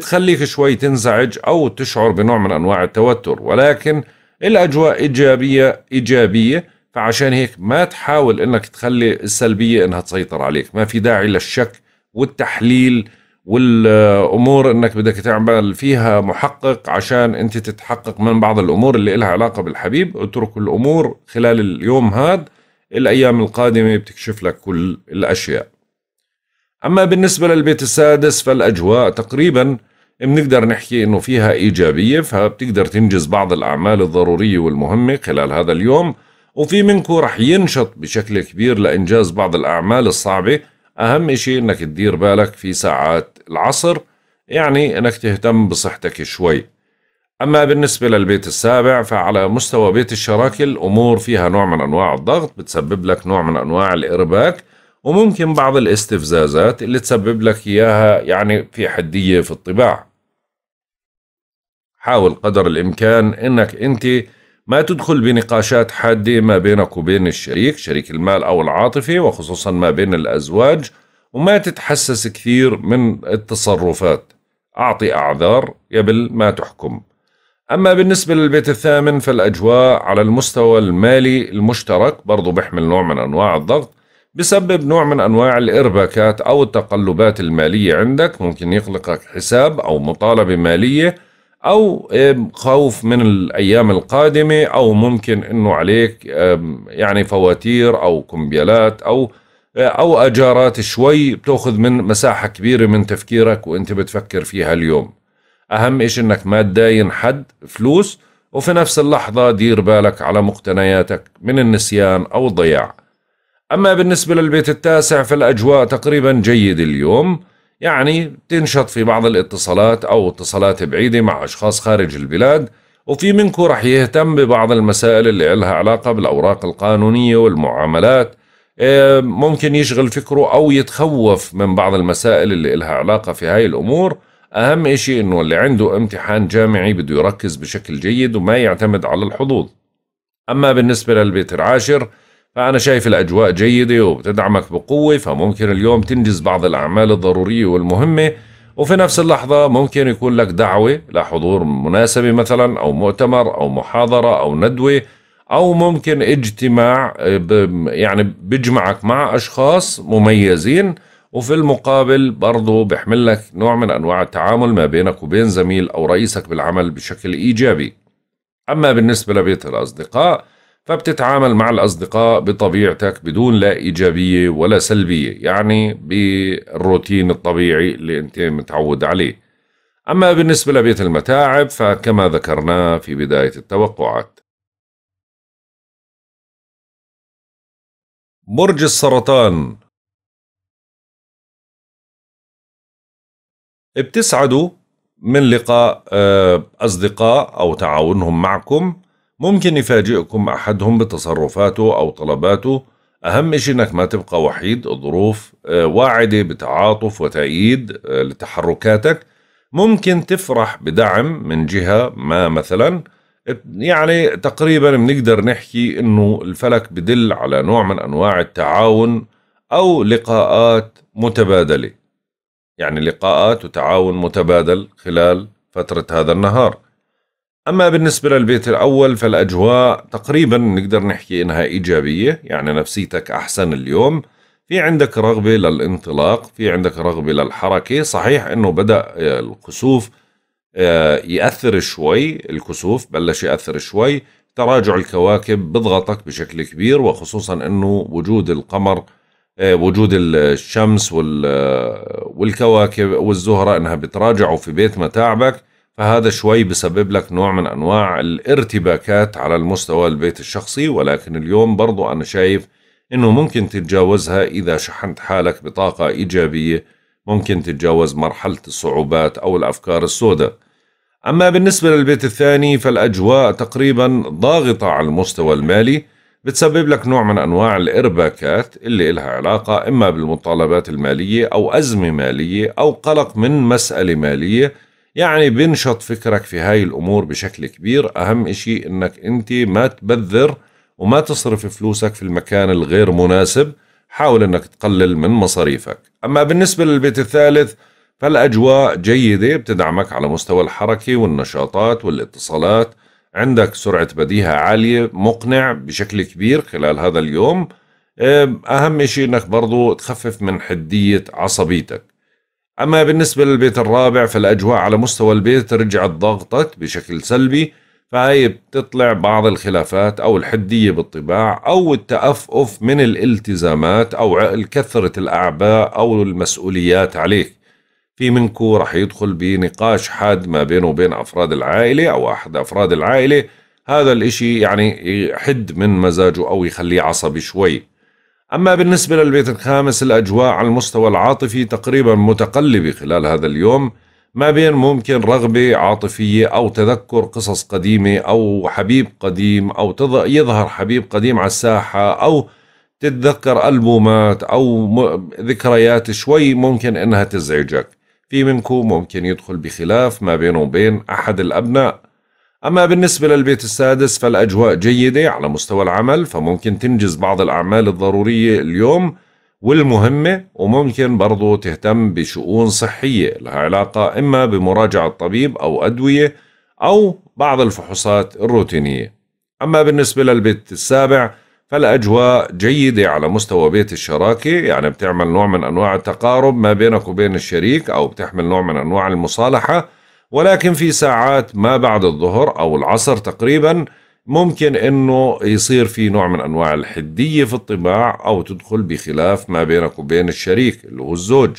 تخليك شوي تنزعج أو تشعر بنوع من أنواع التوتر ولكن الأجواء إيجابية إيجابية فعشان هيك ما تحاول أنك تخلي السلبية أنها تسيطر عليك ما في داعي للشك والتحليل والامور انك بدك تعمل فيها محقق عشان انت تتحقق من بعض الامور اللي لها علاقه بالحبيب اترك الامور خلال اليوم هذا الايام القادمه بتكشف لك كل الاشياء اما بالنسبه للبيت السادس فالاجواء تقريبا بنقدر نحكي انه فيها ايجابيه فبتقدر تنجز بعض الاعمال الضروريه والمهمه خلال هذا اليوم وفي منكم رح ينشط بشكل كبير لانجاز بعض الاعمال الصعبه اهم شيء انك تدير بالك في ساعات العصر يعني انك تهتم بصحتك شوي اما بالنسبه للبيت السابع فعلى مستوى بيت الشراكه الامور فيها نوع من انواع الضغط بتسبب لك نوع من انواع الارباك وممكن بعض الاستفزازات اللي تسبب لك اياها يعني في حديه في الطباع حاول قدر الامكان انك انت ما تدخل بنقاشات حاده ما بينك وبين الشريك شريك المال او العاطفي وخصوصا ما بين الازواج وما تتحسس كثير من التصرفات أعطي أعذار قبل ما تحكم أما بالنسبة للبيت الثامن فالأجواء على المستوى المالي المشترك برضو بيحمل نوع من أنواع الضغط بسبب نوع من أنواع الإرباكات أو التقلبات المالية عندك ممكن يقلقك حساب أو مطالبة مالية أو خوف من الأيام القادمة أو ممكن أنه عليك يعني فواتير أو كمبيالات أو او اجارات شوي بتاخذ من مساحه كبيره من تفكيرك وانت بتفكر فيها اليوم اهم شيء انك ما تداين حد فلوس وفي نفس اللحظة دير بالك على مقتنياتك من النسيان أو الضياع أما بالنسبة للبيت التاسع فالأجواء تقريبا جيد اليوم يعني تنشط في بعض الاتصالات أو اتصالات بعيدة مع أشخاص خارج البلاد وفي منكم رح يهتم ببعض المسائل اللي لها علاقة بالأوراق القانونية والمعاملات آه، ممكن يشغل فكره أو يتخوف من بعض المسائل اللي لها علاقة في هاي الأمور أهم شيء أنه اللي عنده امتحان جامعي بده يركز بشكل جيد وما يعتمد على الحظوظ أما بالنسبة للبيت العاشر فأنا شايف الأجواء جيدة وبتدعمك بقوة فممكن اليوم تنجز بعض الأعمال الضرورية والمهمة وفي نفس اللحظة ممكن يكون لك دعوة لحضور مناسبة مثلا أو مؤتمر أو محاضرة أو ندوة او ممكن اجتماع آه، يعني بيجمعك مع اشخاص مميزين وفي المقابل برضه بيحمل لك نوع من انواع التعامل ما بينك وبين زميل او رئيسك بالعمل بشكل ايجابي. اما بالنسبه لبيت الاصدقاء فبتتعامل مع الاصدقاء بطبيعتك بدون لا ايجابيه ولا سلبيه، يعني بالروتين الطبيعي اللي انت متعود عليه. اما بالنسبه لبيت المتاعب فكما ذكرنا في بدايه التوقعات برج السرطان بتسعدوا من لقاء آه، أصدقاء أو تعاونهم معكم ممكن يفاجئكم أحدهم بتصرفاته أو طلباته أهم شيء أنك ما تبقى وحيد الظروف آه، واعدة بتعاطف وتأييد آه، لتحركاتك ممكن تفرح بدعم من جهة ما مثلاً يعني تقريبا بنقدر نحكي انه الفلك بدل على نوع من انواع التعاون او لقاءات متبادله يعني لقاءات وتعاون متبادل خلال فتره هذا النهار اما بالنسبه للبيت الاول فالاجواء تقريبا نقدر نحكي انها ايجابيه يعني نفسيتك احسن اليوم في عندك رغبه للانطلاق في عندك رغبه للحركه صحيح انه بدا الكسوف آه، يأثر شوي الكسوف بلش يأثر شوي تراجع الكواكب بضغطك بشكل كبير وخصوصا أنه وجود القمر آه، وجود الشمس آه، والكواكب والزهرة أنها بتراجعوا في بيت متاعبك فهذا شوي بسبب لك نوع من أنواع الارتباكات على المستوى البيت الشخصي ولكن اليوم برضو أنا شايف أنه ممكن تتجاوزها إذا شحنت حالك بطاقة إيجابية ممكن تتجاوز مرحلة الصعوبات أو الأفكار السوداء أما بالنسبة للبيت الثاني فالأجواء تقريبا ضاغطة على المستوى المالي بتسبب لك نوع من أنواع الإرباكات اللي إلها علاقة إما بالمطالبات المالية أو أزمة مالية أو قلق من مسألة مالية يعني بنشط فكرك في هاي الأمور بشكل كبير أهم إشي إنك أنت ما تبذر وما تصرف فلوسك في المكان الغير مناسب حاول أنك تقلل من مصاريفك أما بالنسبة للبيت الثالث فالأجواء جيدة بتدعمك على مستوى الحركة والنشاطات والاتصالات عندك سرعة بديهة عالية مقنع بشكل كبير خلال هذا اليوم أهم شيء أنك برضو تخفف من حدية عصبيتك أما بالنسبة للبيت الرابع فالأجواء على مستوى البيت رجعت ضغطك بشكل سلبي فهي بتطلع بعض الخلافات أو الحدية بالطباع أو التأفؤف من الالتزامات أو كثرة الأعباء أو المسؤوليات عليك في منكو رح يدخل بنقاش حاد ما بينه وبين أفراد العائلة أو أحد أفراد العائلة هذا الإشي يعني يحد من مزاجه أو يخليه عصبي شوي أما بالنسبة للبيت الخامس الأجواء على المستوى العاطفي تقريبا متقلبة خلال هذا اليوم ما بين ممكن رغبة عاطفية أو تذكر قصص قديمة أو حبيب قديم أو يظهر حبيب قديم على الساحة أو تتذكر ألبومات أو ذكريات شوي ممكن إنها تزعجك في منكم ممكن يدخل بخلاف ما بينه وبين أحد الأبناء أما بالنسبة للبيت السادس فالأجواء جيدة على مستوى العمل فممكن تنجز بعض الأعمال الضرورية اليوم والمهمة وممكن برضو تهتم بشؤون صحية لها علاقة إما بمراجعة طبيب أو أدوية أو بعض الفحوصات الروتينية أما بالنسبة للبيت السابع فالأجواء جيدة على مستوى بيت الشراكة يعني بتعمل نوع من أنواع التقارب ما بينك وبين الشريك أو بتحمل نوع من أنواع المصالحة ولكن في ساعات ما بعد الظهر أو العصر تقريبا ممكن انه يصير في نوع من انواع الحديه في الطباع او تدخل بخلاف ما بينك وبين الشريك اللي هو الزوج.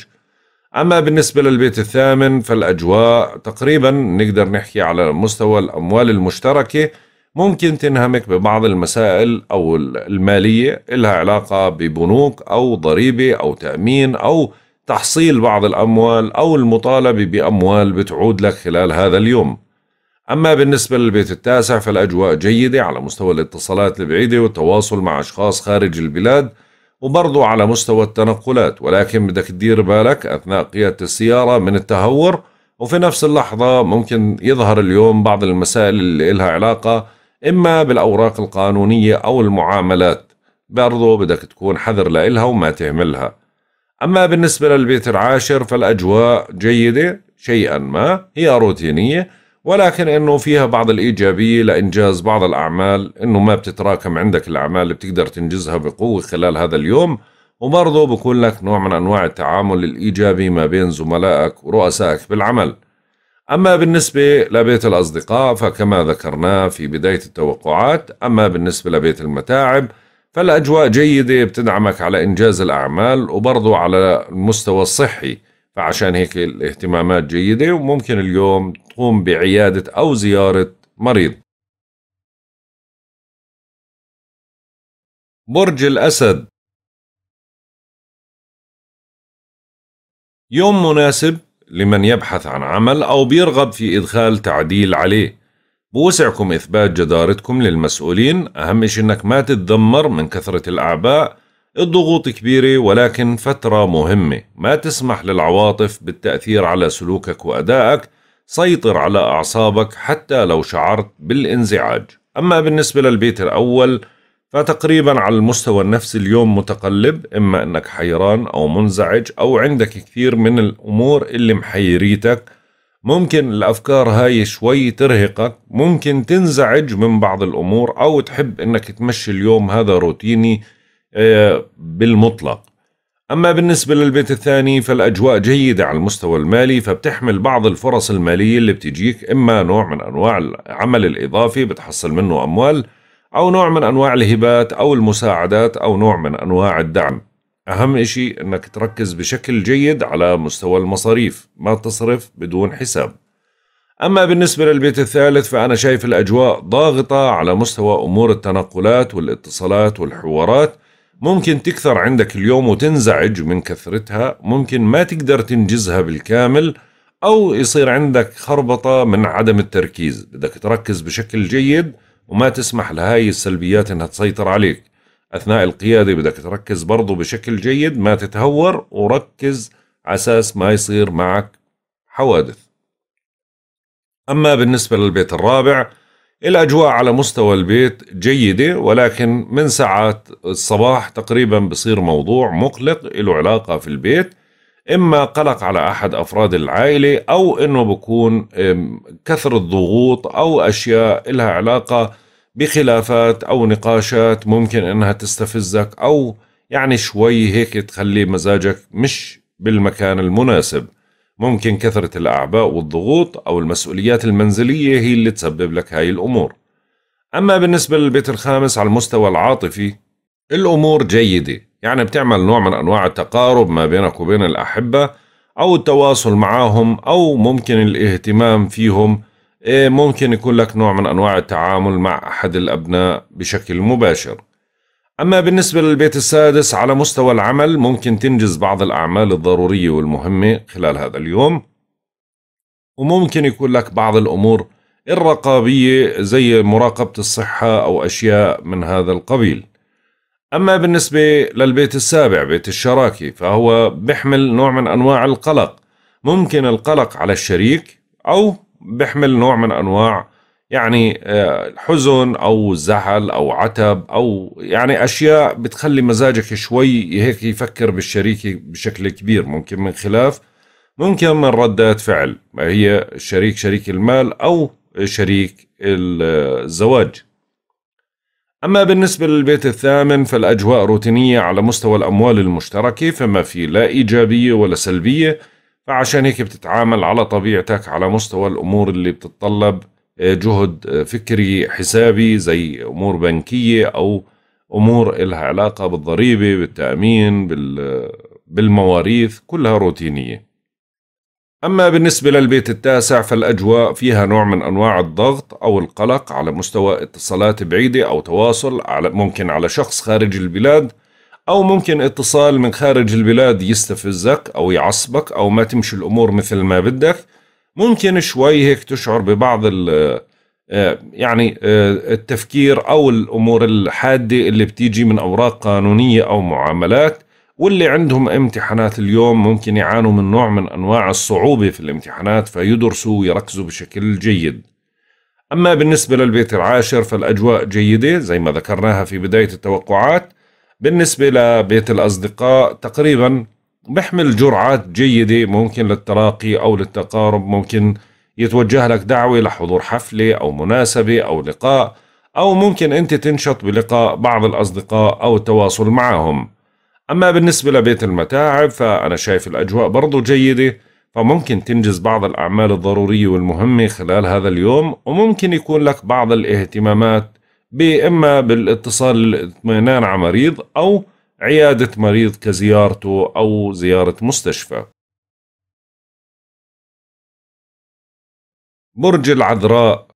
اما بالنسبه للبيت الثامن فالاجواء تقريبا نقدر نحكي على مستوى الاموال المشتركه ممكن تنهمك ببعض المسائل او الماليه لها علاقه ببنوك او ضريبه او تامين او تحصيل بعض الاموال او المطالبه باموال بتعود لك خلال هذا اليوم. أما بالنسبة للبيت التاسع فالأجواء جيدة على مستوى الاتصالات البعيدة والتواصل مع أشخاص خارج البلاد وبرضه على مستوى التنقلات ولكن بدك تدير بالك أثناء قيادة السيارة من التهور وفي نفس اللحظة ممكن يظهر اليوم بعض المسائل اللي إلها علاقة إما بالأوراق القانونية أو المعاملات برضه بدك تكون حذر لإلها وما تهملها أما بالنسبة للبيت العاشر فالأجواء جيدة شيئا ما هي روتينية ولكن انه فيها بعض الايجابيه لانجاز بعض الاعمال انه ما بتتراكم عندك الاعمال اللي بتقدر تنجزها بقوه خلال هذا اليوم وبرضه بكون لك نوع من انواع التعامل الايجابي ما بين زملائك ورؤسائك بالعمل. اما بالنسبه لبيت الاصدقاء فكما ذكرناه في بدايه التوقعات، اما بالنسبه لبيت المتاعب فالاجواء جيده بتدعمك على انجاز الاعمال وبرضه على المستوى الصحي. فعشان هيك الاهتمامات جيدة وممكن اليوم تقوم بعيادة أو زيارة مريض برج الأسد يوم مناسب لمن يبحث عن عمل أو بيرغب في إدخال تعديل عليه بوسعكم إثبات جدارتكم للمسؤولين أهم شيء أنك ما تتذمر من كثرة الأعباء الضغوط كبيرة ولكن فترة مهمة ما تسمح للعواطف بالتأثير على سلوكك وأدائك سيطر على أعصابك حتى لو شعرت بالانزعاج أما بالنسبة للبيت الأول فتقريبا على المستوى النفسي اليوم متقلب إما أنك حيران أو منزعج أو عندك كثير من الأمور اللي محيريتك ممكن الأفكار هاي شوي ترهقك ممكن تنزعج من بعض الأمور أو تحب أنك تمشي اليوم هذا روتيني آه، بالمطلق أما بالنسبة للبيت الثاني فالأجواء جيدة على المستوى المالي فبتحمل بعض الفرص المالية اللي بتجيك إما نوع من أنواع العمل الإضافي بتحصل منه أموال أو نوع من أنواع الهبات أو المساعدات أو نوع من أنواع الدعم أهم إشي أنك تركز بشكل جيد على مستوى المصاريف ما تصرف بدون حساب أما بالنسبة للبيت الثالث فأنا شايف الأجواء ضاغطة على مستوى أمور التنقلات والاتصالات والحوارات ممكن تكثر عندك اليوم وتنزعج من كثرتها ممكن ما تقدر تنجزها بالكامل أو يصير عندك خربطة من عدم التركيز بدك تركز بشكل جيد وما تسمح لهاي السلبيات انها تسيطر عليك اثناء القياده بدك تركز برضه بشكل جيد ما تتهور وركز اساس ما يصير معك حوادث اما بالنسبه للبيت الرابع الأجواء على مستوى البيت جيدة ولكن من ساعات الصباح تقريبا بصير موضوع مقلق له علاقة في البيت إما قلق على أحد أفراد العائلة أو أنه بكون كثرة ضغوط أو أشياء لها علاقة بخلافات أو نقاشات ممكن أنها تستفزك أو يعني شوي هيك تخلي مزاجك مش بالمكان المناسب ممكن كثرة الأعباء والضغوط أو المسؤوليات المنزلية هي اللي تسبب لك هاي الأمور أما بالنسبة للبيت الخامس على المستوى العاطفي الأمور جيدة يعني بتعمل نوع من أنواع التقارب ما بينك وبين الأحبة أو التواصل معاهم أو ممكن الاهتمام فيهم إيه، ممكن يكون لك نوع من أنواع التعامل مع أحد الأبناء بشكل مباشر أما بالنسبة للبيت السادس على مستوى العمل ممكن تنجز بعض الأعمال الضرورية والمهمة خلال هذا اليوم وممكن يكون لك بعض الأمور الرقابية زي مراقبة الصحة أو أشياء من هذا القبيل أما بالنسبة للبيت السابع بيت الشراكة فهو بيحمل نوع من أنواع القلق ممكن القلق على الشريك أو بيحمل نوع من أنواع يعني آه، حزن او زعل او عتب او يعني اشياء بتخلي مزاجك شوي هيك يفكر بالشريك بشكل كبير ممكن من خلاف ممكن من ردات فعل ما هي شريك شريك المال او شريك الزواج أما بالنسبة للبيت الثامن فالأجواء روتينية على مستوى الأموال المشتركة فما في لا إيجابية ولا سلبية فعشان هيك بتتعامل على طبيعتك على مستوى الأمور اللي بتتطلب جهد فكري حسابي زي امور بنكيه او امور إلها علاقه بالضريبه بالتامين بالمواريث كلها روتينيه أما بالنسبة للبيت التاسع فالأجواء فيها نوع من أنواع الضغط أو القلق على مستوى اتصالات بعيدة أو تواصل على ممكن على شخص خارج البلاد أو ممكن اتصال من خارج البلاد يستفزك أو يعصبك أو ما تمشي الأمور مثل ما بدك ممكن شوي هيك تشعر ببعض ال آه، يعني آه، التفكير او الامور الحاده اللي بتيجي من اوراق قانونيه او معاملات واللي عندهم امتحانات اليوم ممكن يعانوا من نوع من انواع الصعوبه في الامتحانات فيدرسوا ويركزوا بشكل جيد. اما بالنسبه للبيت العاشر فالاجواء جيده زي ما ذكرناها في بدايه التوقعات. بالنسبه لبيت الاصدقاء تقريبا بحمل جرعات جيدة ممكن للتلاقي أو للتقارب ممكن يتوجه لك دعوة لحضور حفلة أو مناسبة أو لقاء أو ممكن أنت تنشط بلقاء بعض الأصدقاء أو التواصل معهم أما بالنسبة لبيت المتاعب فأنا شايف الأجواء برضو جيدة فممكن تنجز بعض الأعمال الضرورية والمهمة خلال هذا اليوم وممكن يكون لك بعض الاهتمامات بإما بالاتصال للاطمئنان على مريض أو عيادة مريض كزيارته أو زيارة مستشفى برج العذراء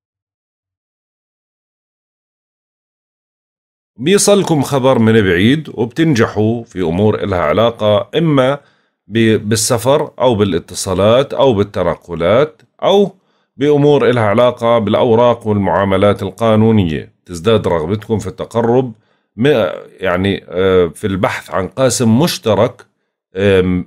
بيصلكم خبر من بعيد وبتنجحوا في أمور إلها علاقة إما بالسفر أو بالاتصالات أو بالتنقلات أو بأمور إلها علاقة بالأوراق والمعاملات القانونية تزداد رغبتكم في التقرب يعني آه، في البحث عن قاسم مشترك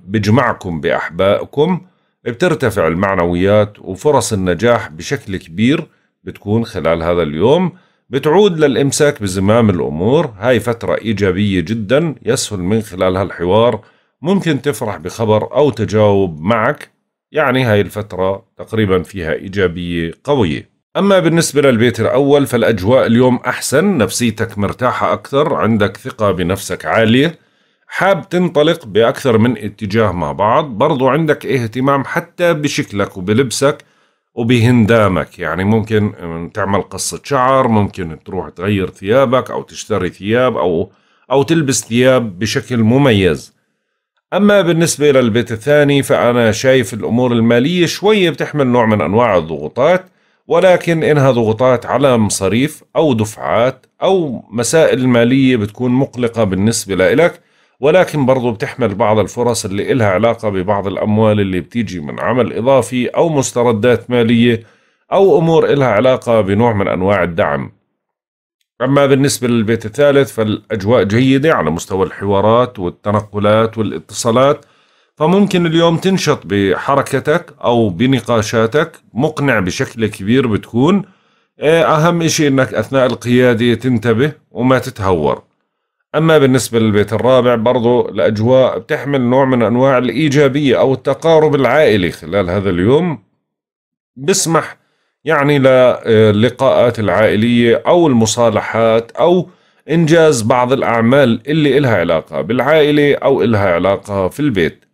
بجمعكم بأحبائكم بترتفع المعنويات وفرص النجاح بشكل كبير بتكون خلال هذا اليوم بتعود للإمساك بزمام الأمور هاي فترة إيجابية جدا يسهل من خلالها الحوار ممكن تفرح بخبر أو تجاوب معك يعني هاي الفترة تقريبا فيها إيجابية قوية أما بالنسبة للبيت الأول فالأجواء اليوم أحسن نفسيتك مرتاحة أكثر عندك ثقة بنفسك عالية حاب تنطلق بأكثر من اتجاه مع بعض برضو عندك اهتمام حتى بشكلك وبلبسك وبهندامك يعني ممكن تعمل قصة شعر ممكن تروح تغير ثيابك أو تشتري ثياب أو أو تلبس ثياب بشكل مميز أما بالنسبة للبيت الثاني فأنا شايف الأمور المالية شوية بتحمل نوع من أنواع الضغوطات ولكن إنها ضغوطات على مصاريف أو دفعات أو مسائل مالية بتكون مقلقة بالنسبة لإلك ولكن برضو بتحمل بعض الفرص اللي إلها علاقة ببعض الأموال اللي بتيجي من عمل إضافي أو مستردات مالية أو أمور إلها علاقة بنوع من أنواع الدعم أما بالنسبة للبيت الثالث فالأجواء جيدة على مستوى الحوارات والتنقلات والاتصالات فممكن اليوم تنشط بحركتك أو بنقاشاتك مقنع بشكل كبير بتكون إيه، أهم إشي إنك أثناء القيادة تنتبه وما تتهور أما بالنسبة للبيت الرابع برضو الأجواء بتحمل نوع من أنواع الإيجابية أو التقارب العائلي خلال هذا اليوم بسمح يعني آه، للقاءات العائلية أو المصالحات أو إنجاز بعض الأعمال اللي إلها علاقة بالعائلة أو إلها علاقة في البيت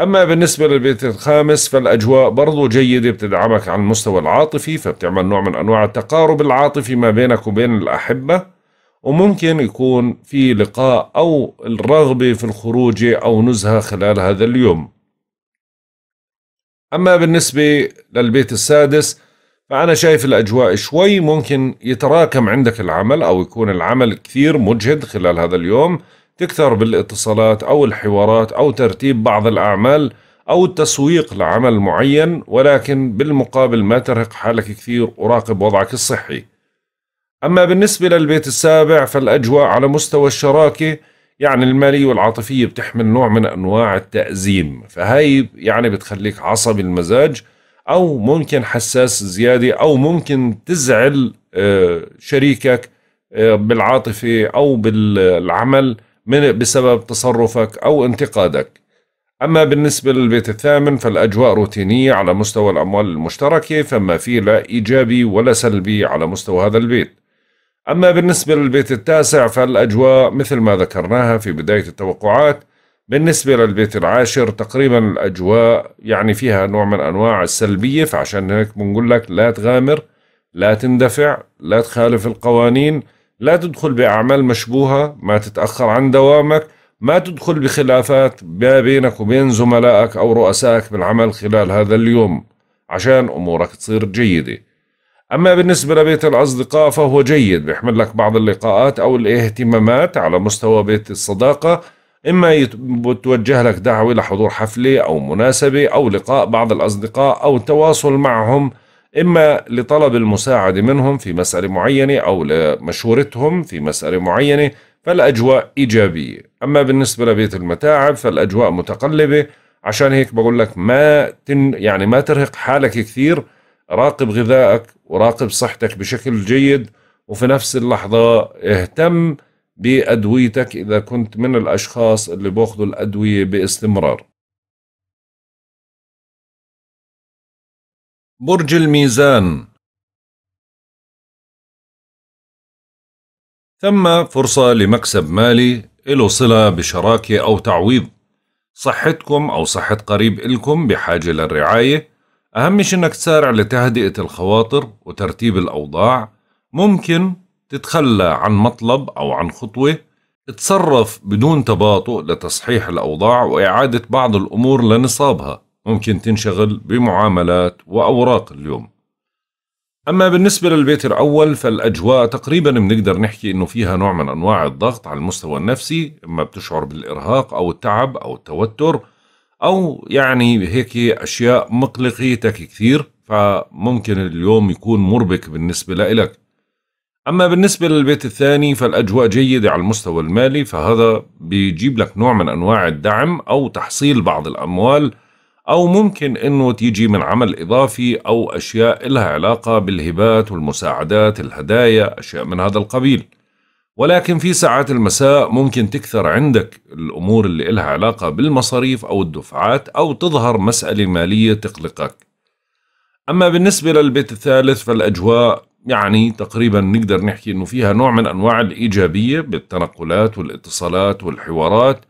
أما بالنسبة للبيت الخامس فالأجواء برضو جيدة بتدعمك على المستوى العاطفي فبتعمل نوع من أنواع التقارب العاطفي ما بينك وبين الأحبة وممكن يكون في لقاء أو الرغبة في الخروج أو نزهة خلال هذا اليوم أما بالنسبة للبيت السادس فأنا شايف الأجواء شوي ممكن يتراكم عندك العمل أو يكون العمل كثير مجهد خلال هذا اليوم تكثر بالاتصالات أو الحوارات أو ترتيب بعض الأعمال أو التسويق لعمل معين ولكن بالمقابل ما ترهق حالك كثير وراقب وضعك الصحي أما بالنسبة للبيت السابع فالأجواء على مستوى الشراكة يعني المالية والعاطفية بتحمل نوع من أنواع التأزيم فهي يعني بتخليك عصبي المزاج أو ممكن حساس زيادة أو ممكن تزعل آه، شريكك آه، بالعاطفة أو بالعمل من بسبب تصرفك أو انتقادك أما بالنسبة للبيت الثامن فالأجواء روتينية على مستوى الأموال المشتركة فما فيه لا إيجابي ولا سلبي على مستوى هذا البيت أما بالنسبة للبيت التاسع فالأجواء مثل ما ذكرناها في بداية التوقعات بالنسبة للبيت العاشر تقريبا الأجواء يعني فيها نوع من أنواع السلبية فعشان هيك بنقول لك لا تغامر لا تندفع لا تخالف القوانين لا تدخل بأعمال مشبوهة ما تتأخر عن دوامك ما تدخل بخلافات ما بينك وبين زملائك أو رؤسائك بالعمل خلال هذا اليوم عشان أمورك تصير جيدة أما بالنسبة لبيت الأصدقاء فهو جيد بيحمل لك بعض اللقاءات أو الاهتمامات على مستوى بيت الصداقة إما توجه لك دعوة لحضور حفلة أو مناسبة أو لقاء بعض الأصدقاء أو التواصل معهم إما لطلب المساعدة منهم في مسألة معينة أو لمشورتهم في مسألة معينة فالأجواء إيجابية أما بالنسبة لبيت المتاعب فالأجواء متقلبة عشان هيك بقول لك ما تن يعني ما ترهق حالك كثير راقب غذائك وراقب صحتك بشكل جيد وفي نفس اللحظة اهتم بأدويتك إذا كنت من الأشخاص اللي بأخذوا الأدوية باستمرار برج الميزان ثم فرصة لمكسب مالي له صلة بشراكة أو تعويض صحتكم أو صحة قريب إلكم بحاجة للرعاية أهم شيء أنك تسارع لتهدئة الخواطر وترتيب الأوضاع ممكن تتخلى عن مطلب أو عن خطوة تصرف بدون تباطؤ لتصحيح الأوضاع وإعادة بعض الأمور لنصابها ممكن تنشغل بمعاملات وأوراق اليوم أما بالنسبة للبيت الأول فالأجواء تقريبا بنقدر نحكي إنه فيها نوع من أنواع الضغط على المستوى النفسي إما بتشعر بالإرهاق أو التعب أو التوتر أو يعني هيك أشياء مقلقيتك كثير فممكن اليوم يكون مربك بالنسبة لإلك أما بالنسبة للبيت الثاني فالأجواء جيدة على المستوى المالي فهذا بيجيب لك نوع من أنواع الدعم أو تحصيل بعض الأموال أو ممكن أنه تيجي من عمل إضافي أو أشياء لها علاقة بالهبات والمساعدات الهدايا أشياء من هذا القبيل ولكن في ساعات المساء ممكن تكثر عندك الأمور اللي إلها علاقة بالمصاريف أو الدفعات أو تظهر مسألة مالية تقلقك أما بالنسبة للبيت الثالث فالأجواء يعني تقريبا نقدر نحكي أنه فيها نوع من أنواع الإيجابية بالتنقلات والاتصالات والحوارات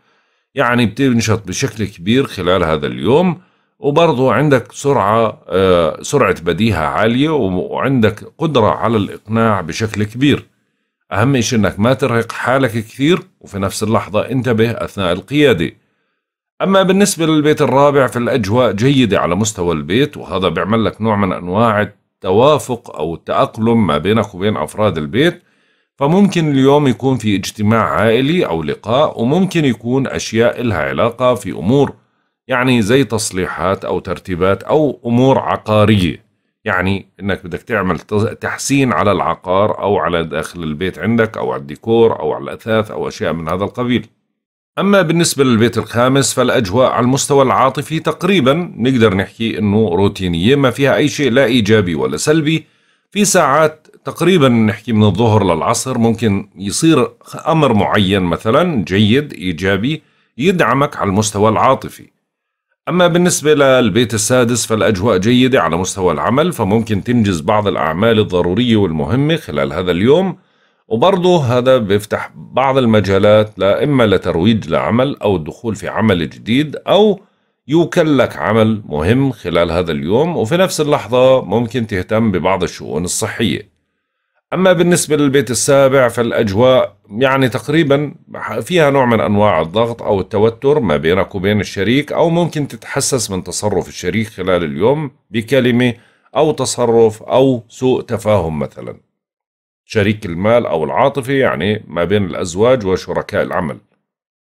يعني بتنشط بشكل كبير خلال هذا اليوم وبرضو عندك سرعة آه، سرعة بديهة عالية وعندك قدرة على الإقناع بشكل كبير أهم شيء أنك ما ترهق حالك كثير وفي نفس اللحظة انتبه أثناء القيادة أما بالنسبة للبيت الرابع فالأجواء جيدة على مستوى البيت وهذا بيعمل لك نوع من أنواع التوافق أو التأقلم ما بينك وبين أفراد البيت فممكن اليوم يكون في اجتماع عائلي أو لقاء وممكن يكون أشياء إلها علاقة في أمور يعني زي تصليحات أو ترتيبات أو أمور عقارية يعني انك بدك تعمل تحسين على العقار او على داخل البيت عندك او على الديكور او على الاثاث او اشياء من هذا القبيل. اما بالنسبه للبيت الخامس فالاجواء على المستوى العاطفي تقريبا نقدر نحكي انه روتينيه ما فيها اي شيء لا ايجابي ولا سلبي. في ساعات تقريبا نحكي من الظهر للعصر ممكن يصير امر معين مثلا جيد ايجابي يدعمك على المستوى العاطفي. أما بالنسبة للبيت السادس فالأجواء جيدة على مستوى العمل فممكن تنجز بعض الأعمال الضرورية والمهمة خلال هذا اليوم وبرضه هذا بيفتح بعض المجالات لإما لترويج لعمل أو الدخول في عمل جديد أو يوكل لك عمل مهم خلال هذا اليوم وفي نفس اللحظة ممكن تهتم ببعض الشؤون الصحية أما بالنسبة للبيت السابع فالأجواء يعني تقريبا فيها نوع من أنواع الضغط أو التوتر ما بينك وبين الشريك أو ممكن تتحسس من تصرف الشريك خلال اليوم بكلمة أو تصرف أو سوء تفاهم مثلا شريك المال أو العاطفة يعني ما بين الأزواج وشركاء العمل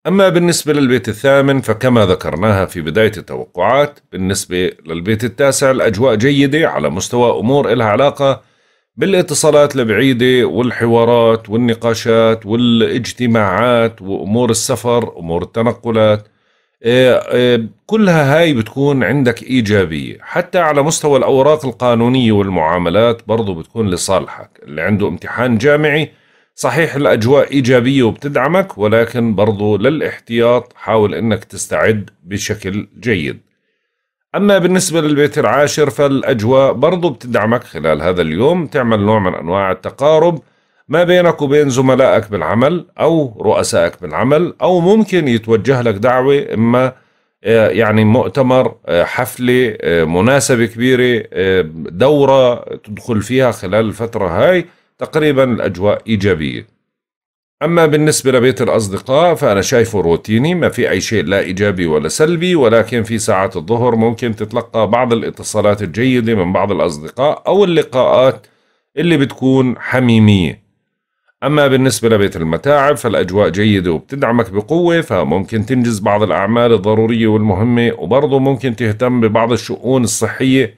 أما بالنسبة للبيت الثامن فكما ذكرناها في بداية التوقعات بالنسبة للبيت التاسع الأجواء جيدة على مستوى أمور إلها علاقة بالاتصالات البعيدة والحوارات والنقاشات والاجتماعات وأمور السفر أمور التنقلات آه، آه، كلها هاي بتكون عندك إيجابية حتى على مستوى الأوراق القانونية والمعاملات برضو بتكون لصالحك اللي عنده امتحان جامعي صحيح الأجواء إيجابية وبتدعمك ولكن برضو للاحتياط حاول أنك تستعد بشكل جيد أما بالنسبة للبيت العاشر فالأجواء برضو بتدعمك خلال هذا اليوم تعمل نوع من أنواع التقارب ما بينك وبين زملائك بالعمل أو رؤسائك بالعمل أو ممكن يتوجه لك دعوة إما آه، يعني مؤتمر آه، حفلة آه، مناسبة كبيرة دورة تدخل فيها خلال الفترة هاي تقريبا الأجواء إيجابية أما بالنسبة لبيت الأصدقاء فأنا شايفه روتيني ما في أي شيء لا إيجابي ولا سلبي ولكن في ساعات الظهر ممكن تتلقى بعض الاتصالات الجيدة من بعض الأصدقاء أو اللقاءات اللي بتكون حميمية أما بالنسبة لبيت المتاعب فالأجواء جيدة وبتدعمك بقوة فممكن تنجز بعض الأعمال الضرورية والمهمة وبرضه ممكن تهتم ببعض الشؤون الصحية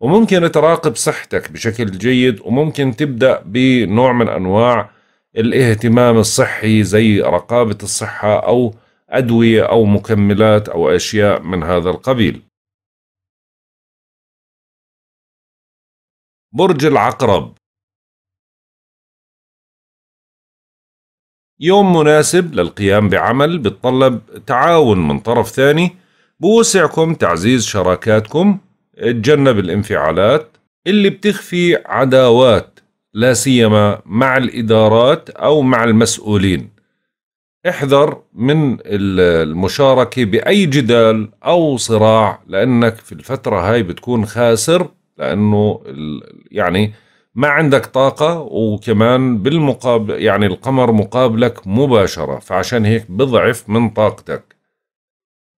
وممكن تراقب صحتك بشكل جيد وممكن تبدأ بنوع من أنواع الاهتمام الصحي زي رقابة الصحة أو أدوية أو مكملات أو أشياء من هذا القبيل. برج العقرب يوم مناسب للقيام بعمل بتطلب تعاون من طرف ثاني بوسعكم تعزيز شراكاتكم اتجنب الانفعالات اللي بتخفي عداوات لا سيما مع الادارات او مع المسؤولين احذر من المشاركه باي جدال او صراع لانك في الفتره هاي بتكون خاسر لانه يعني ما عندك طاقة وكمان بالمقابل يعني القمر مقابلك مباشرة فعشان هيك بضعف من طاقتك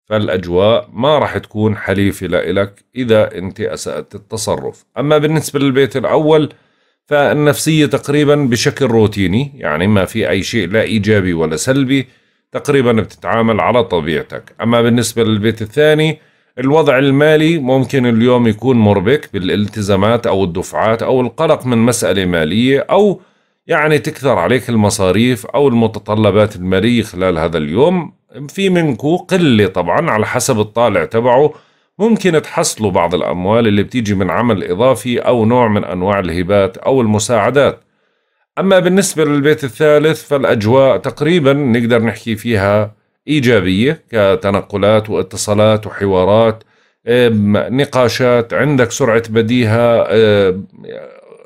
فالأجواء ما راح تكون حليفة لإلك إذا أنت أسأت التصرف أما بالنسبة للبيت الأول فالنفسية تقريبا بشكل روتيني يعني ما في أي شيء لا إيجابي ولا سلبي تقريبا بتتعامل على طبيعتك أما بالنسبة للبيت الثاني الوضع المالي ممكن اليوم يكون مربك بالالتزامات أو الدفعات أو القلق من مسألة مالية أو يعني تكثر عليك المصاريف أو المتطلبات المالية خلال هذا اليوم في منكو قلة طبعا على حسب الطالع تبعه ممكن تحصلوا بعض الأموال اللي بتيجي من عمل إضافي أو نوع من أنواع الهبات أو المساعدات أما بالنسبة للبيت الثالث فالأجواء تقريبا نقدر نحكي فيها إيجابية كتنقلات واتصالات وحوارات نقاشات عندك سرعة بديهة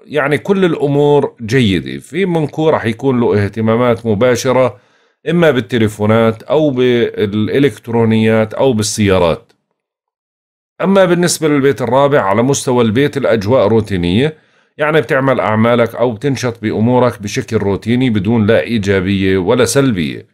يعني كل الأمور جيدة في منكو رح يكون له اهتمامات مباشرة إما بالتليفونات أو بالإلكترونيات أو بالسيارات أما بالنسبة للبيت الرابع على مستوى البيت الأجواء روتينية يعني بتعمل أعمالك أو بتنشط بأمورك بشكل روتيني بدون لا إيجابية ولا سلبية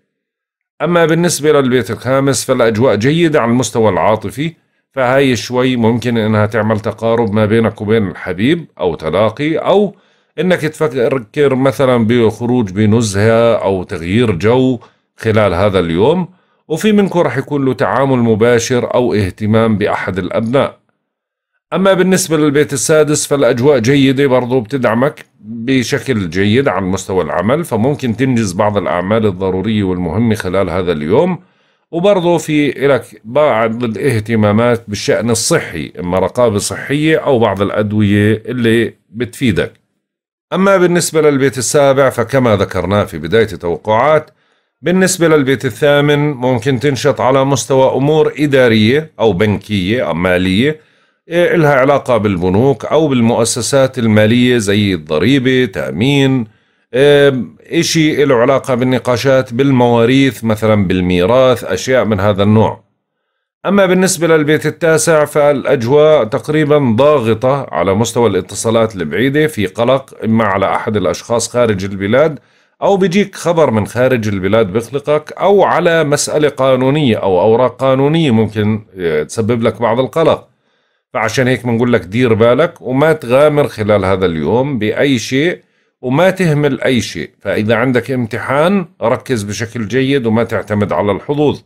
أما بالنسبة للبيت الخامس فالأجواء جيدة على المستوى العاطفي فهاي شوي ممكن إنها تعمل تقارب ما بينك وبين الحبيب أو تلاقي أو إنك تفكر مثلا بخروج بنزهة أو تغيير جو خلال هذا اليوم وفي منكم رح يكون له تعامل مباشر أو اهتمام بأحد الأبناء أما بالنسبة للبيت السادس فالأجواء جيدة برضو بتدعمك بشكل جيد عن مستوى العمل فممكن تنجز بعض الأعمال الضرورية والمهمة خلال هذا اليوم وبرضه في لك بعض الاهتمامات بالشأن الصحي إما رقابة صحية أو بعض الأدوية اللي بتفيدك أما بالنسبة للبيت السابع فكما ذكرنا في بداية التوقعات بالنسبة للبيت الثامن ممكن تنشط على مستوى أمور إدارية أو بنكية أو مالية إيه، إلها علاقة بالبنوك أو بالمؤسسات المالية زي الضريبة تأمين إيه، إشي له علاقة بالنقاشات بالمواريث مثلا بالميراث أشياء من هذا النوع أما بالنسبة للبيت التاسع فالأجواء تقريبا ضاغطة على مستوى الاتصالات البعيدة في قلق إما على أحد الأشخاص خارج البلاد أو بيجيك خبر من خارج البلاد بيخلقك أو على مسألة قانونية أو أوراق قانونية ممكن آه، تسبب لك بعض القلق فعشان هيك بنقول لك دير بالك وما تغامر خلال هذا اليوم بأي شيء وما تهمل أي شيء فإذا عندك امتحان ركز بشكل جيد وما تعتمد على الحظوظ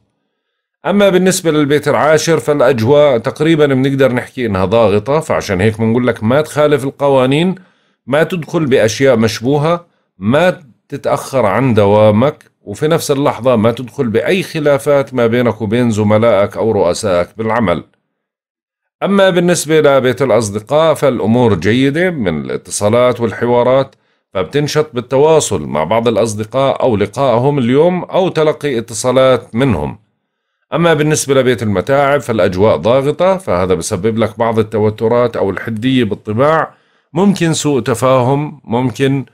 أما بالنسبة للبيت العاشر فالأجواء تقريبا بنقدر نحكي إنها ضاغطة فعشان هيك بنقول لك ما تخالف القوانين ما تدخل بأشياء مشبوهة ما تتأخر عن دوامك وفي نفس اللحظة ما تدخل بأي خلافات ما بينك وبين زملائك أو رؤسائك بالعمل أما بالنسبة لبيت الأصدقاء فالأمور جيدة من الاتصالات والحوارات فبتنشط بالتواصل مع بعض الأصدقاء أو لقائهم اليوم أو تلقي اتصالات منهم أما بالنسبة لبيت المتاعب فالأجواء ضاغطة فهذا بسبب لك بعض التوترات أو الحدية بالطباع ممكن سوء تفاهم ممكن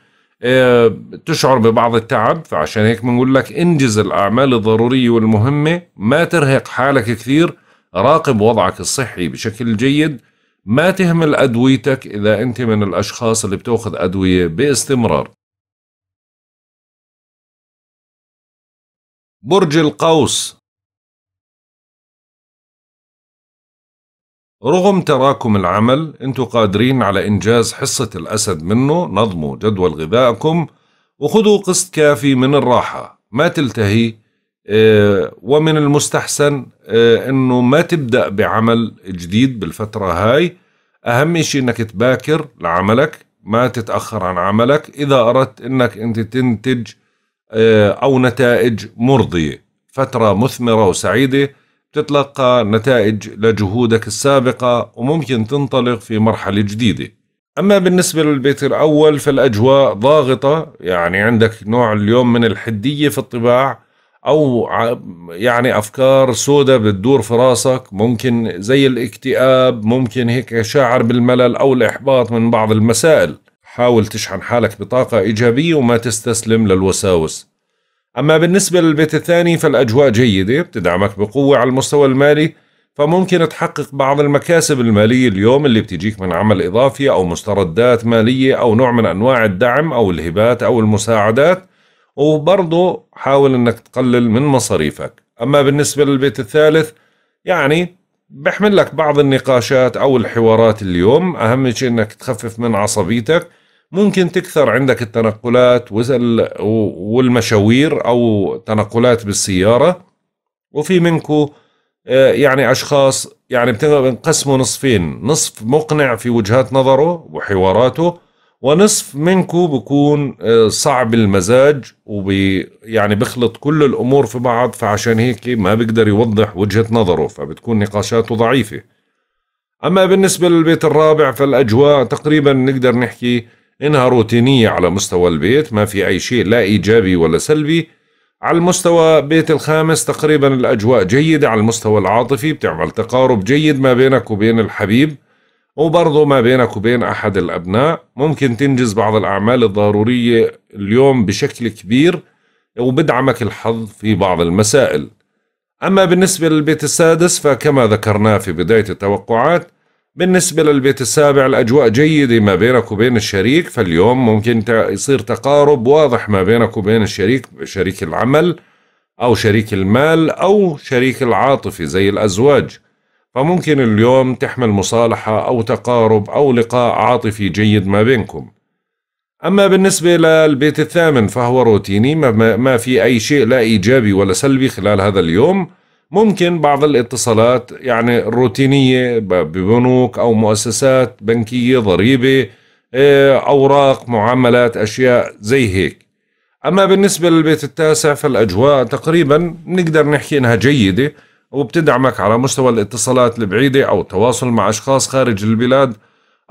آه، تشعر ببعض التعب فعشان هيك بنقول لك انجز الأعمال الضرورية والمهمة ما ترهق حالك كثير راقب وضعك الصحي بشكل جيد ما تهمل أدويتك إذا أنت من الأشخاص اللي بتأخذ أدوية باستمرار برج القوس رغم تراكم العمل انتم قادرين على إنجاز حصة الأسد منه نظموا جدول غذائكم وخذوا قسط كافي من الراحة ما تلتهي آه، ومن المستحسن آه، انه ما تبدأ بعمل جديد بالفترة هاي اهم شيء انك تباكر لعملك ما تتأخر عن عملك اذا اردت انك انت تنتج آه، او نتائج مرضية فترة مثمرة وسعيدة تتلقى نتائج لجهودك السابقة وممكن تنطلق في مرحلة جديدة أما بالنسبة للبيت الأول فالأجواء ضاغطة يعني عندك نوع اليوم من الحدية في الطباع أو يعني أفكار سودة بتدور في راسك ممكن زي الاكتئاب ممكن هيك شاعر بالملل أو الإحباط من بعض المسائل حاول تشحن حالك بطاقة إيجابية وما تستسلم للوساوس أما بالنسبة للبيت الثاني فالأجواء جيدة بتدعمك بقوة على المستوى المالي فممكن تحقق بعض المكاسب المالية اليوم اللي بتجيك من عمل إضافي أو مستردات مالية أو نوع من أنواع الدعم أو الهبات أو المساعدات وبرضه حاول أنك تقلل من مصاريفك أما بالنسبة للبيت الثالث يعني بحمل لك بعض النقاشات أو الحوارات اليوم أهم شيء أنك تخفف من عصبيتك ممكن تكثر عندك التنقلات والمشاوير أو تنقلات بالسيارة وفي منكم آه، يعني أشخاص يعني بنقسموا نصفين نصف مقنع في وجهات نظره وحواراته ونصف منكم بكون آه، صعب المزاج وبي يعني بخلط كل الأمور في بعض فعشان هيك ما بيقدر يوضح وجهة نظره فبتكون نقاشاته ضعيفة أما بالنسبة للبيت الرابع فالأجواء تقريبا نقدر نحكي إنها روتينية على مستوى البيت ما في أي شيء لا إيجابي ولا سلبي على المستوى بيت الخامس تقريبا الأجواء جيدة على المستوى العاطفي بتعمل تقارب جيد ما بينك وبين الحبيب وبرضه ما بينك وبين أحد الأبناء ممكن تنجز بعض الأعمال الضرورية اليوم بشكل كبير وبدعمك الحظ في بعض المسائل أما بالنسبة للبيت السادس فكما ذكرناه في بداية التوقعات بالنسبة للبيت السابع الأجواء جيدة ما بينك وبين الشريك فاليوم ممكن يصير تقارب واضح ما بينك وبين الشريك شريك العمل أو شريك المال أو شريك العاطفي زي الأزواج فممكن اليوم تحمل مصالحة أو تقارب أو لقاء عاطفي جيد ما بينكم أما بالنسبة للبيت الثامن فهو روتيني ما في أي شيء لا إيجابي ولا سلبي خلال هذا اليوم ممكن بعض الاتصالات يعني الروتينية ببنوك أو مؤسسات بنكية ضريبة آه، أوراق معاملات أشياء زي هيك أما بالنسبة للبيت التاسع فالأجواء تقريبا نقدر نحكي إنها جيدة وبتدعمك على مستوى الاتصالات البعيدة أو التواصل مع أشخاص خارج البلاد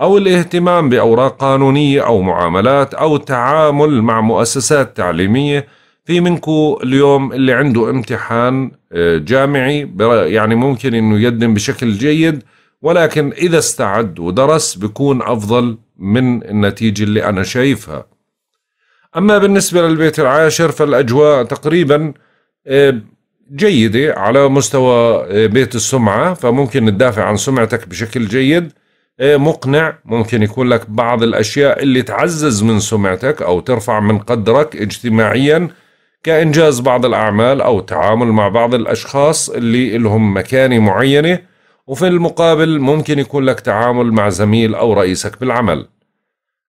أو الاهتمام بأوراق قانونية أو معاملات أو التعامل مع مؤسسات تعليمية في منكم اليوم اللي عنده امتحان آه، جامعي يعني ممكن انه يقدم بشكل جيد ولكن اذا استعد ودرس بيكون افضل من النتيجه اللي انا شايفها. اما بالنسبه للبيت العاشر فالاجواء تقريبا آه، جيده على مستوى آه، بيت السمعه فممكن تدافع عن سمعتك بشكل جيد مقنع ممكن يكون لك بعض الاشياء اللي تعزز من سمعتك او ترفع من قدرك اجتماعيا كإنجاز بعض الأعمال أو التعامل مع بعض الأشخاص اللي لهم مكانة معينة وفي المقابل ممكن يكون لك تعامل مع زميل أو رئيسك بالعمل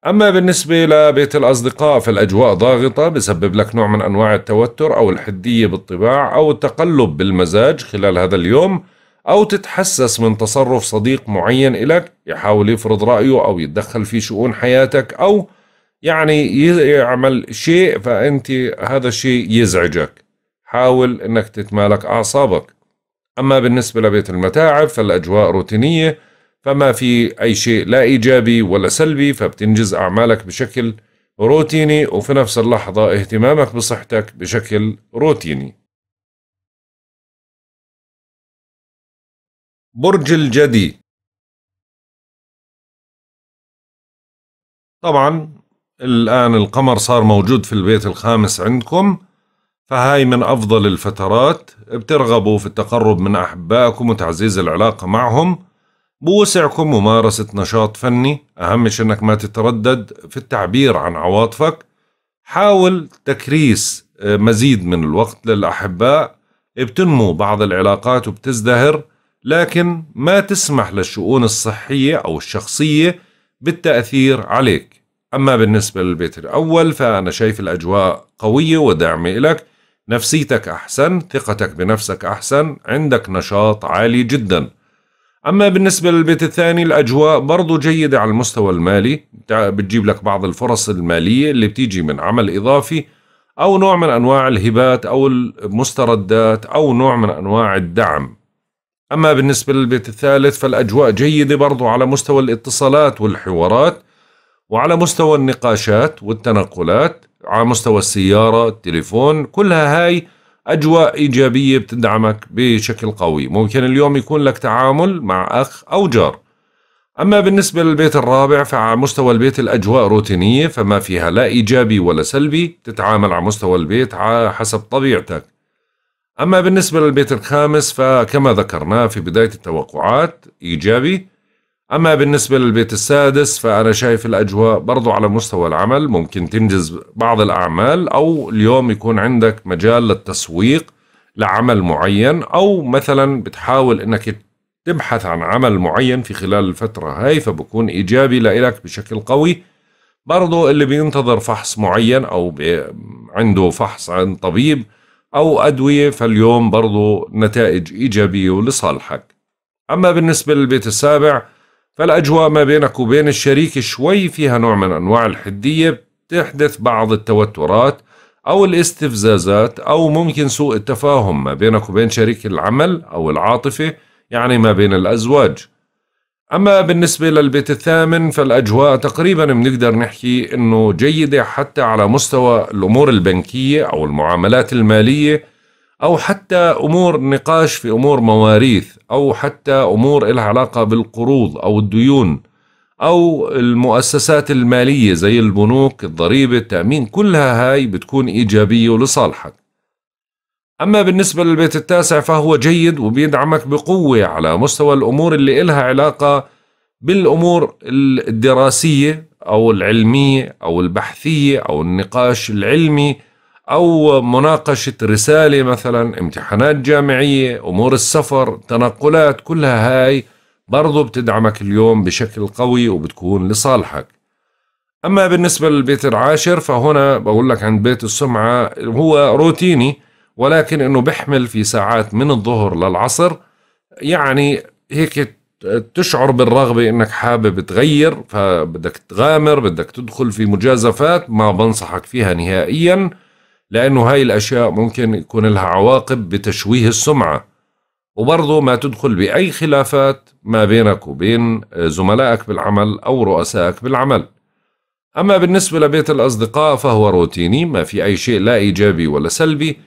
أما بالنسبة لبيت الأصدقاء فالأجواء ضاغطة بسبب لك نوع من أنواع التوتر أو الحدية بالطباع أو التقلب بالمزاج خلال هذا اليوم أو تتحسس من تصرف صديق معين إلك يحاول يفرض رأيه أو يتدخل في شؤون حياتك أو يعني يعمل شيء فأنت هذا الشيء يزعجك حاول أنك تتمالك أعصابك أما بالنسبة لبيت المتاعب فالأجواء روتينية فما في أي شيء لا إيجابي ولا سلبي فبتنجز أعمالك بشكل روتيني وفي نفس اللحظة اهتمامك بصحتك بشكل روتيني برج الجدي طبعا الآن القمر صار موجود في البيت الخامس عندكم فهاي من أفضل الفترات بترغبوا في التقرب من أحبائكم وتعزيز العلاقة معهم بوسعكم ممارسة نشاط فني أهم شيء أنك ما تتردد في التعبير عن عواطفك حاول تكريس آه، مزيد من الوقت للأحباء بتنمو بعض العلاقات وبتزدهر لكن ما تسمح للشؤون الصحية أو الشخصية بالتأثير عليك أما بالنسبة للبيت الأول فأنا شايف الأجواء قوية وداعمة إلك نفسيتك أحسن ثقتك بنفسك أحسن عندك نشاط عالي جدا أما بالنسبة للبيت الثاني الأجواء برضو جيدة على المستوى المالي بتجيب لك بعض الفرص المالية اللي بتيجي من عمل إضافي أو نوع من أنواع الهبات أو المستردات أو نوع من أنواع الدعم أما بالنسبة للبيت الثالث فالأجواء جيدة برضو على مستوى الاتصالات والحوارات وعلى مستوى النقاشات والتنقلات على مستوى السيارة التليفون كلها هاي أجواء إيجابية بتدعمك بشكل قوي ممكن اليوم يكون لك تعامل مع أخ أو جار أما بالنسبة للبيت الرابع فعلى مستوى البيت الأجواء روتينية فما فيها لا إيجابي ولا سلبي تتعامل على مستوى البيت على حسب طبيعتك أما بالنسبة للبيت الخامس فكما ذكرنا في بداية التوقعات إيجابي أما بالنسبة للبيت السادس فأنا شايف الأجواء برضو على مستوى العمل ممكن تنجز بعض الأعمال أو اليوم يكون عندك مجال للتسويق لعمل معين أو مثلا بتحاول أنك تبحث عن عمل معين في خلال الفترة هاي فبكون إيجابي لإلك بشكل قوي برضو اللي بينتظر فحص معين أو عنده فحص عن طبيب أو أدوية فاليوم برضو نتائج إيجابية ولصالحك أما بالنسبة للبيت السابع فالأجواء ما بينك وبين الشريك شوي فيها نوع من أنواع الحدية بتحدث بعض التوترات أو الاستفزازات أو ممكن سوء التفاهم ما بينك وبين شريك العمل أو العاطفة يعني ما بين الأزواج أما بالنسبة للبيت الثامن فالأجواء تقريبا بنقدر نحكي أنه جيدة حتى على مستوى الأمور البنكية أو المعاملات المالية أو حتى أمور نقاش في أمور مواريث أو حتى أمور لها علاقة بالقروض أو الديون أو المؤسسات المالية زي البنوك الضريبة التأمين كلها هاي بتكون إيجابية ولصالحك أما بالنسبة للبيت التاسع فهو جيد وبيدعمك بقوة على مستوى الأمور اللي إلها علاقة بالأمور الدراسية أو العلمية أو البحثية أو النقاش العلمي أو مناقشة رسالة مثلا امتحانات جامعية أمور السفر تنقلات كلها هاي برضو بتدعمك اليوم بشكل قوي وبتكون لصالحك أما بالنسبة للبيت العاشر فهنا بقول لك عند بيت السمعة هو روتيني ولكن أنه بحمل في ساعات من الظهر للعصر يعني هيك تشعر بالرغبة أنك حابب تغير فبدك تغامر بدك تدخل في مجازفات ما بنصحك فيها نهائياً لأنه هاي الأشياء ممكن يكون لها عواقب بتشويه السمعة وبرضه ما تدخل بأي خلافات ما بينك وبين زملائك بالعمل أو رؤسائك بالعمل أما بالنسبة لبيت الأصدقاء فهو روتيني ما في أي شيء لا إيجابي ولا سلبي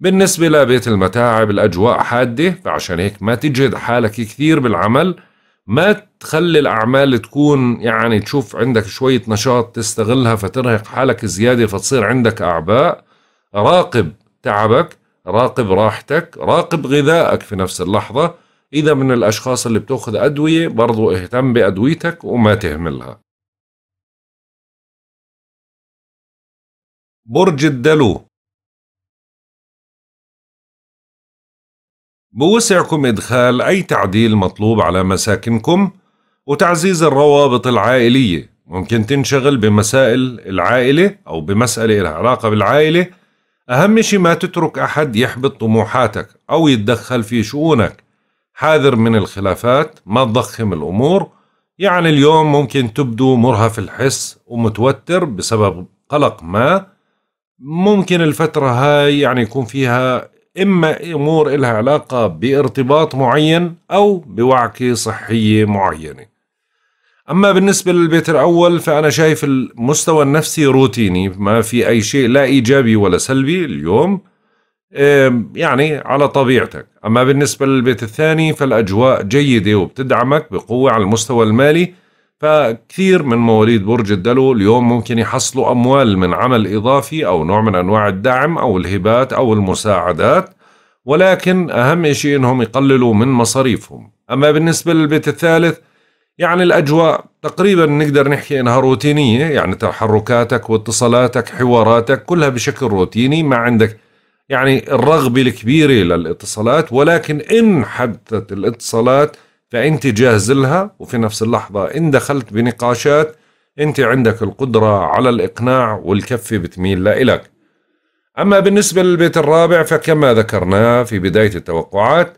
بالنسبة لبيت المتاعب الأجواء حادة فعشان هيك ما تجهد حالك كثير بالعمل ما تخلي الأعمال تكون يعني تشوف عندك شوية نشاط تستغلها فترهق حالك زيادة فتصير عندك أعباء راقب تعبك راقب راحتك راقب غذائك في نفس اللحظة إذا من الأشخاص اللي بتأخذ أدوية برضو اهتم بأدويتك وما تهملها برج الدلو بوسعكم إدخال أي تعديل مطلوب على مساكنكم وتعزيز الروابط العائلية ممكن تنشغل بمسائل العائلة أو بمسألة العلاقة علاقة بالعائلة أهم شي ما تترك أحد يحبط طموحاتك أو يتدخل في شؤونك حاذر من الخلافات ما تضخم الأمور يعني اليوم ممكن تبدو مرهف الحس ومتوتر بسبب قلق ما ممكن الفترة هاي يعني يكون فيها إما أمور إلها علاقة بارتباط معين أو بوعكة صحية معينة أما بالنسبة للبيت الأول فأنا شايف المستوى النفسي روتيني ما في أي شيء لا إيجابي ولا سلبي اليوم يعني على طبيعتك أما بالنسبة للبيت الثاني فالأجواء جيدة وبتدعمك بقوة على المستوى المالي فكثير من مواليد برج الدلو اليوم ممكن يحصلوا أموال من عمل إضافي أو نوع من أنواع الدعم أو الهبات أو المساعدات ولكن أهم شيء أنهم يقللوا من مصاريفهم أما بالنسبة للبيت الثالث يعني الأجواء تقريبا نقدر نحكي أنها روتينية يعني تحركاتك واتصالاتك حواراتك كلها بشكل روتيني ما عندك يعني الرغبة الكبيرة للاتصالات ولكن إن حدثت الاتصالات فأنت جاهز لها وفي نفس اللحظة إن دخلت بنقاشات أنت عندك القدرة على الإقناع والكفة بتميل لإلك أما بالنسبة للبيت الرابع فكما ذكرنا في بداية التوقعات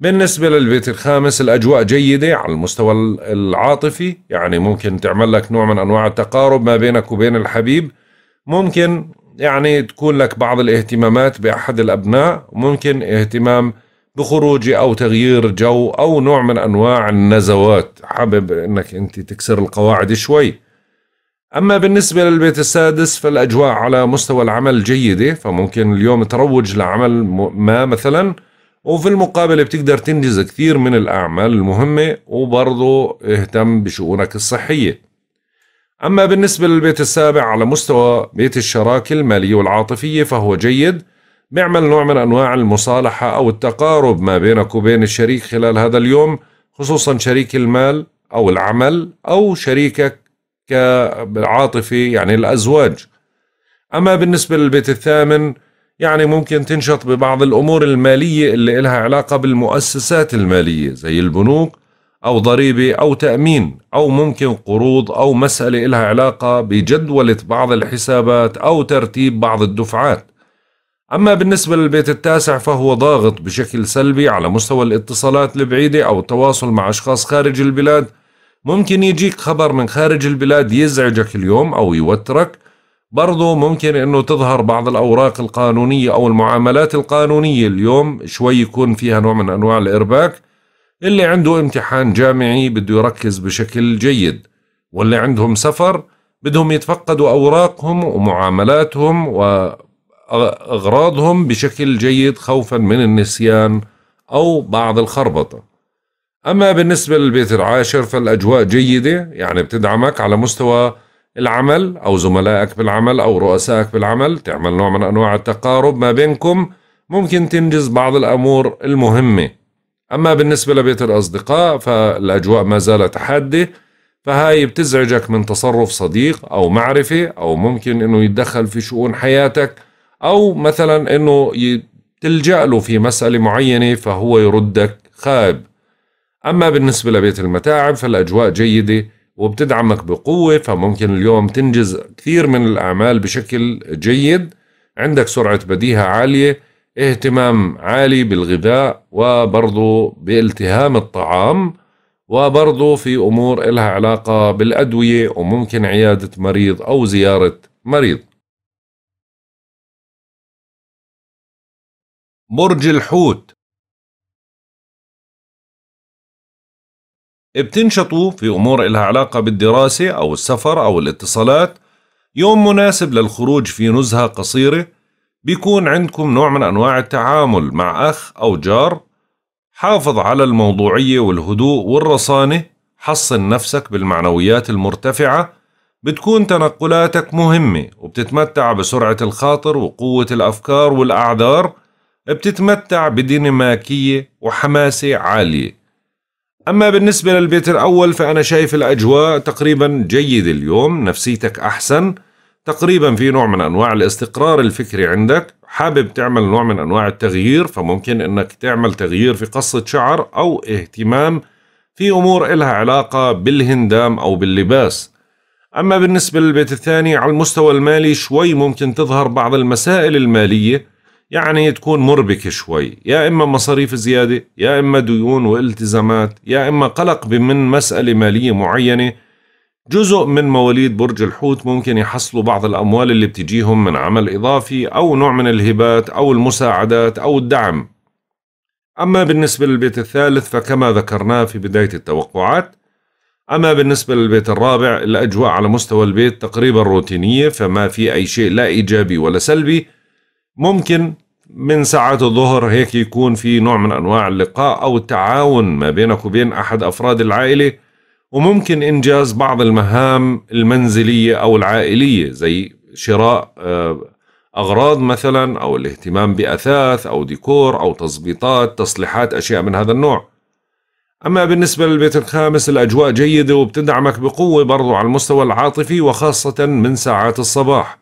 بالنسبة للبيت الخامس الأجواء جيدة على المستوى العاطفي يعني ممكن تعمل لك نوع من أنواع التقارب ما بينك وبين الحبيب ممكن يعني تكون لك بعض الاهتمامات بأحد الأبناء ممكن اهتمام بخروج أو تغيير جو أو نوع من أنواع النزوات حابب أنك أنت تكسر القواعد شوي أما بالنسبة للبيت السادس فالأجواء على مستوى العمل جيدة فممكن اليوم تروج لعمل ما مثلاً وفي المقابل بتقدر تنجز كثير من الأعمال المهمة وبرضه اهتم بشؤونك الصحية أما بالنسبة للبيت السابع على مستوى بيت الشراكة المالية والعاطفية فهو جيد بيعمل نوع من أنواع المصالحة أو التقارب ما بينك وبين الشريك خلال هذا اليوم خصوصا شريك المال أو العمل أو شريكك كعاطفي يعني الأزواج أما بالنسبة للبيت الثامن يعني ممكن تنشط ببعض الأمور المالية اللي إلها علاقة بالمؤسسات المالية زي البنوك أو ضريبة أو تأمين أو ممكن قروض أو مسألة إلها علاقة بجدولة بعض الحسابات أو ترتيب بعض الدفعات أما بالنسبة للبيت التاسع فهو ضاغط بشكل سلبي على مستوى الاتصالات البعيدة أو التواصل مع أشخاص خارج البلاد ممكن يجيك خبر من خارج البلاد يزعجك اليوم أو يوترك برضو ممكن انه تظهر بعض الاوراق القانونيه او المعاملات القانونيه اليوم شوي يكون فيها نوع من انواع الارباك اللي عنده امتحان جامعي بده يركز بشكل جيد واللي عندهم سفر بدهم يتفقدوا اوراقهم ومعاملاتهم واغراضهم بشكل جيد خوفا من النسيان او بعض الخربطه اما بالنسبه للبيت العاشر فالاجواء جيده يعني بتدعمك على مستوى العمل أو زملائك بالعمل أو رؤسائك بالعمل تعمل نوع من أنواع التقارب ما بينكم ممكن تنجز بعض الأمور المهمة أما بالنسبة لبيت الأصدقاء فالأجواء ما زالت حادة فهاي بتزعجك من تصرف صديق أو معرفة أو ممكن أنه يتدخل في شؤون حياتك أو مثلا أنه تلجأ له في مسألة معينة فهو يردك خائب أما بالنسبة لبيت المتاعب فالأجواء جيدة وبتدعمك بقوة فممكن اليوم تنجز كثير من الأعمال بشكل جيد عندك سرعة بديهة عالية اهتمام عالي بالغذاء وبرضو بالتهام الطعام وبرضو في أمور إلها علاقة بالأدوية وممكن عيادة مريض أو زيارة مريض برج الحوت بتنشطوا في أمور إلها علاقة بالدراسة أو السفر أو الاتصالات يوم مناسب للخروج في نزهة قصيرة بيكون عندكم نوع من أنواع التعامل مع أخ أو جار حافظ على الموضوعية والهدوء والرصانة حصن نفسك بالمعنويات المرتفعة بتكون تنقلاتك مهمة وبتتمتع بسرعة الخاطر وقوة الأفكار والأعذار بتتمتع بديناميكية وحماسة عالية أما بالنسبة للبيت الأول فأنا شايف الأجواء تقريبا جيد اليوم نفسيتك أحسن تقريبا في نوع من أنواع الاستقرار الفكري عندك حابب تعمل نوع من أنواع التغيير فممكن أنك تعمل تغيير في قصة شعر أو اهتمام في أمور إلها علاقة بالهندام أو باللباس أما بالنسبة للبيت الثاني على المستوى المالي شوي ممكن تظهر بعض المسائل المالية يعني تكون مربكة شوي يا إما مصاريف زيادة يا إما ديون والتزامات يا إما قلق من مسألة مالية معينة جزء من مواليد برج الحوت ممكن يحصلوا بعض الأموال اللي بتجيهم من عمل إضافي أو نوع من الهبات أو المساعدات أو الدعم أما بالنسبة للبيت الثالث فكما ذكرناه في بداية التوقعات أما بالنسبة للبيت الرابع الأجواء على مستوى البيت تقريبا روتينية فما في أي شيء لا إيجابي ولا سلبي ممكن من ساعات الظهر هيك يكون في نوع من انواع اللقاء او التعاون ما بينك وبين احد افراد العائله وممكن انجاز بعض المهام المنزليه او العائليه زي شراء آه، اغراض مثلا او الاهتمام باثاث او ديكور او تظبيطات تصليحات اشياء من هذا النوع. اما بالنسبه للبيت الخامس الاجواء جيده وبتدعمك بقوه برضو على المستوى العاطفي وخاصه من ساعات الصباح.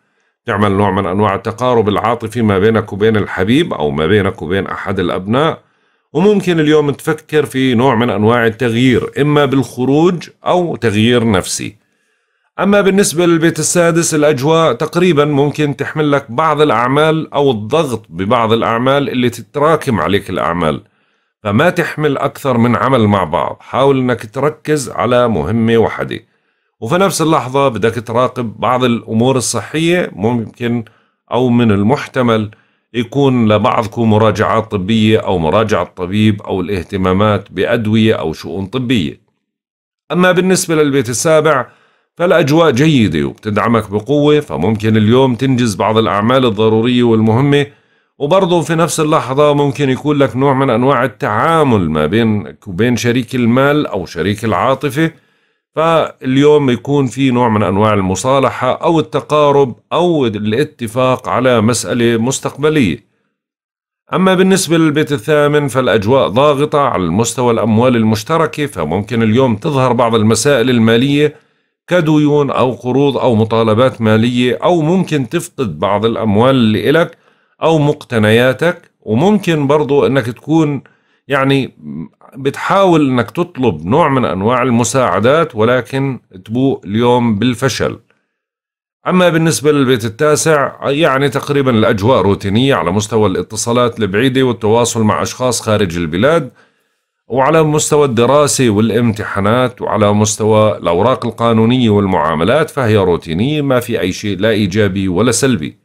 تعمل نوع من أنواع التقارب العاطفي ما بينك وبين الحبيب أو ما بينك وبين أحد الأبناء وممكن اليوم تفكر في نوع من أنواع التغيير إما بالخروج أو تغيير نفسي أما بالنسبة للبيت السادس الأجواء تقريبا ممكن تحمل لك بعض الأعمال أو الضغط ببعض الأعمال اللي تتراكم عليك الأعمال فما تحمل أكثر من عمل مع بعض حاول أنك تركز على مهمة واحدة وفي نفس اللحظة بدك تراقب بعض الأمور الصحية ممكن أو من المحتمل يكون لبعضكم مراجعات طبية أو مراجعة طبيب أو الاهتمامات بأدوية أو شؤون طبية أما بالنسبة للبيت السابع فالأجواء جيدة وبتدعمك بقوة فممكن اليوم تنجز بعض الأعمال الضرورية والمهمة وبرضه في نفس اللحظة ممكن يكون لك نوع من أنواع التعامل ما بينك وبين شريك المال أو شريك العاطفة فاليوم يكون في نوع من انواع المصالحه او التقارب او الاتفاق على مساله مستقبليه. اما بالنسبه للبيت الثامن فالاجواء ضاغطه على مستوى الاموال المشتركه فممكن اليوم تظهر بعض المسائل الماليه كديون او قروض او مطالبات ماليه او ممكن تفقد بعض الاموال اللي الك او مقتنياتك وممكن برضو انك تكون يعني بتحاول انك تطلب نوع من انواع المساعدات ولكن تبوء اليوم بالفشل اما بالنسبه للبيت التاسع يعني تقريبا الاجواء روتينيه على مستوى الاتصالات البعيده والتواصل مع اشخاص خارج البلاد وعلى مستوى الدراسة والامتحانات وعلى مستوى الأوراق القانونية والمعاملات فهي روتينية ما في أي شيء لا إيجابي ولا سلبي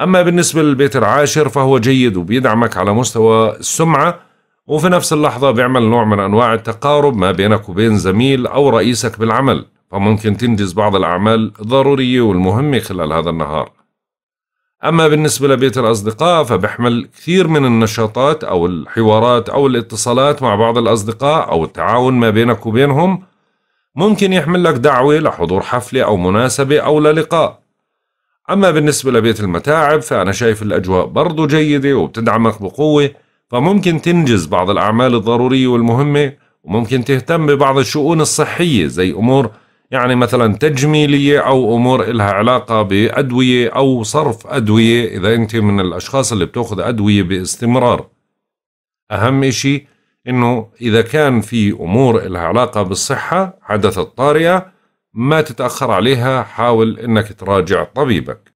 أما بالنسبة للبيت العاشر فهو جيد وبيدعمك على مستوى السمعة وفي نفس اللحظة بيعمل نوع من أنواع التقارب ما بينك وبين زميل أو رئيسك بالعمل فممكن تنجز بعض الأعمال الضرورية والمهمة خلال هذا النهار أما بالنسبة لبيت الأصدقاء فبحمل كثير من النشاطات أو الحوارات أو الاتصالات مع بعض الأصدقاء أو التعاون ما بينك وبينهم ممكن يحمل لك دعوة لحضور حفلة أو مناسبة أو للقاء أما بالنسبة لبيت المتاعب فأنا شايف الأجواء برضو جيدة وبتدعمك بقوة فممكن تنجز بعض الأعمال الضرورية والمهمة وممكن تهتم ببعض الشؤون الصحية زي أمور يعني مثلا تجميلية أو أمور إلها علاقة بأدوية أو صرف أدوية إذا أنت من الأشخاص اللي بتأخذ أدوية باستمرار أهم إشي إنه إذا كان في أمور إلها علاقة بالصحة حدثت طارئة ما تتأخر عليها حاول إنك تراجع طبيبك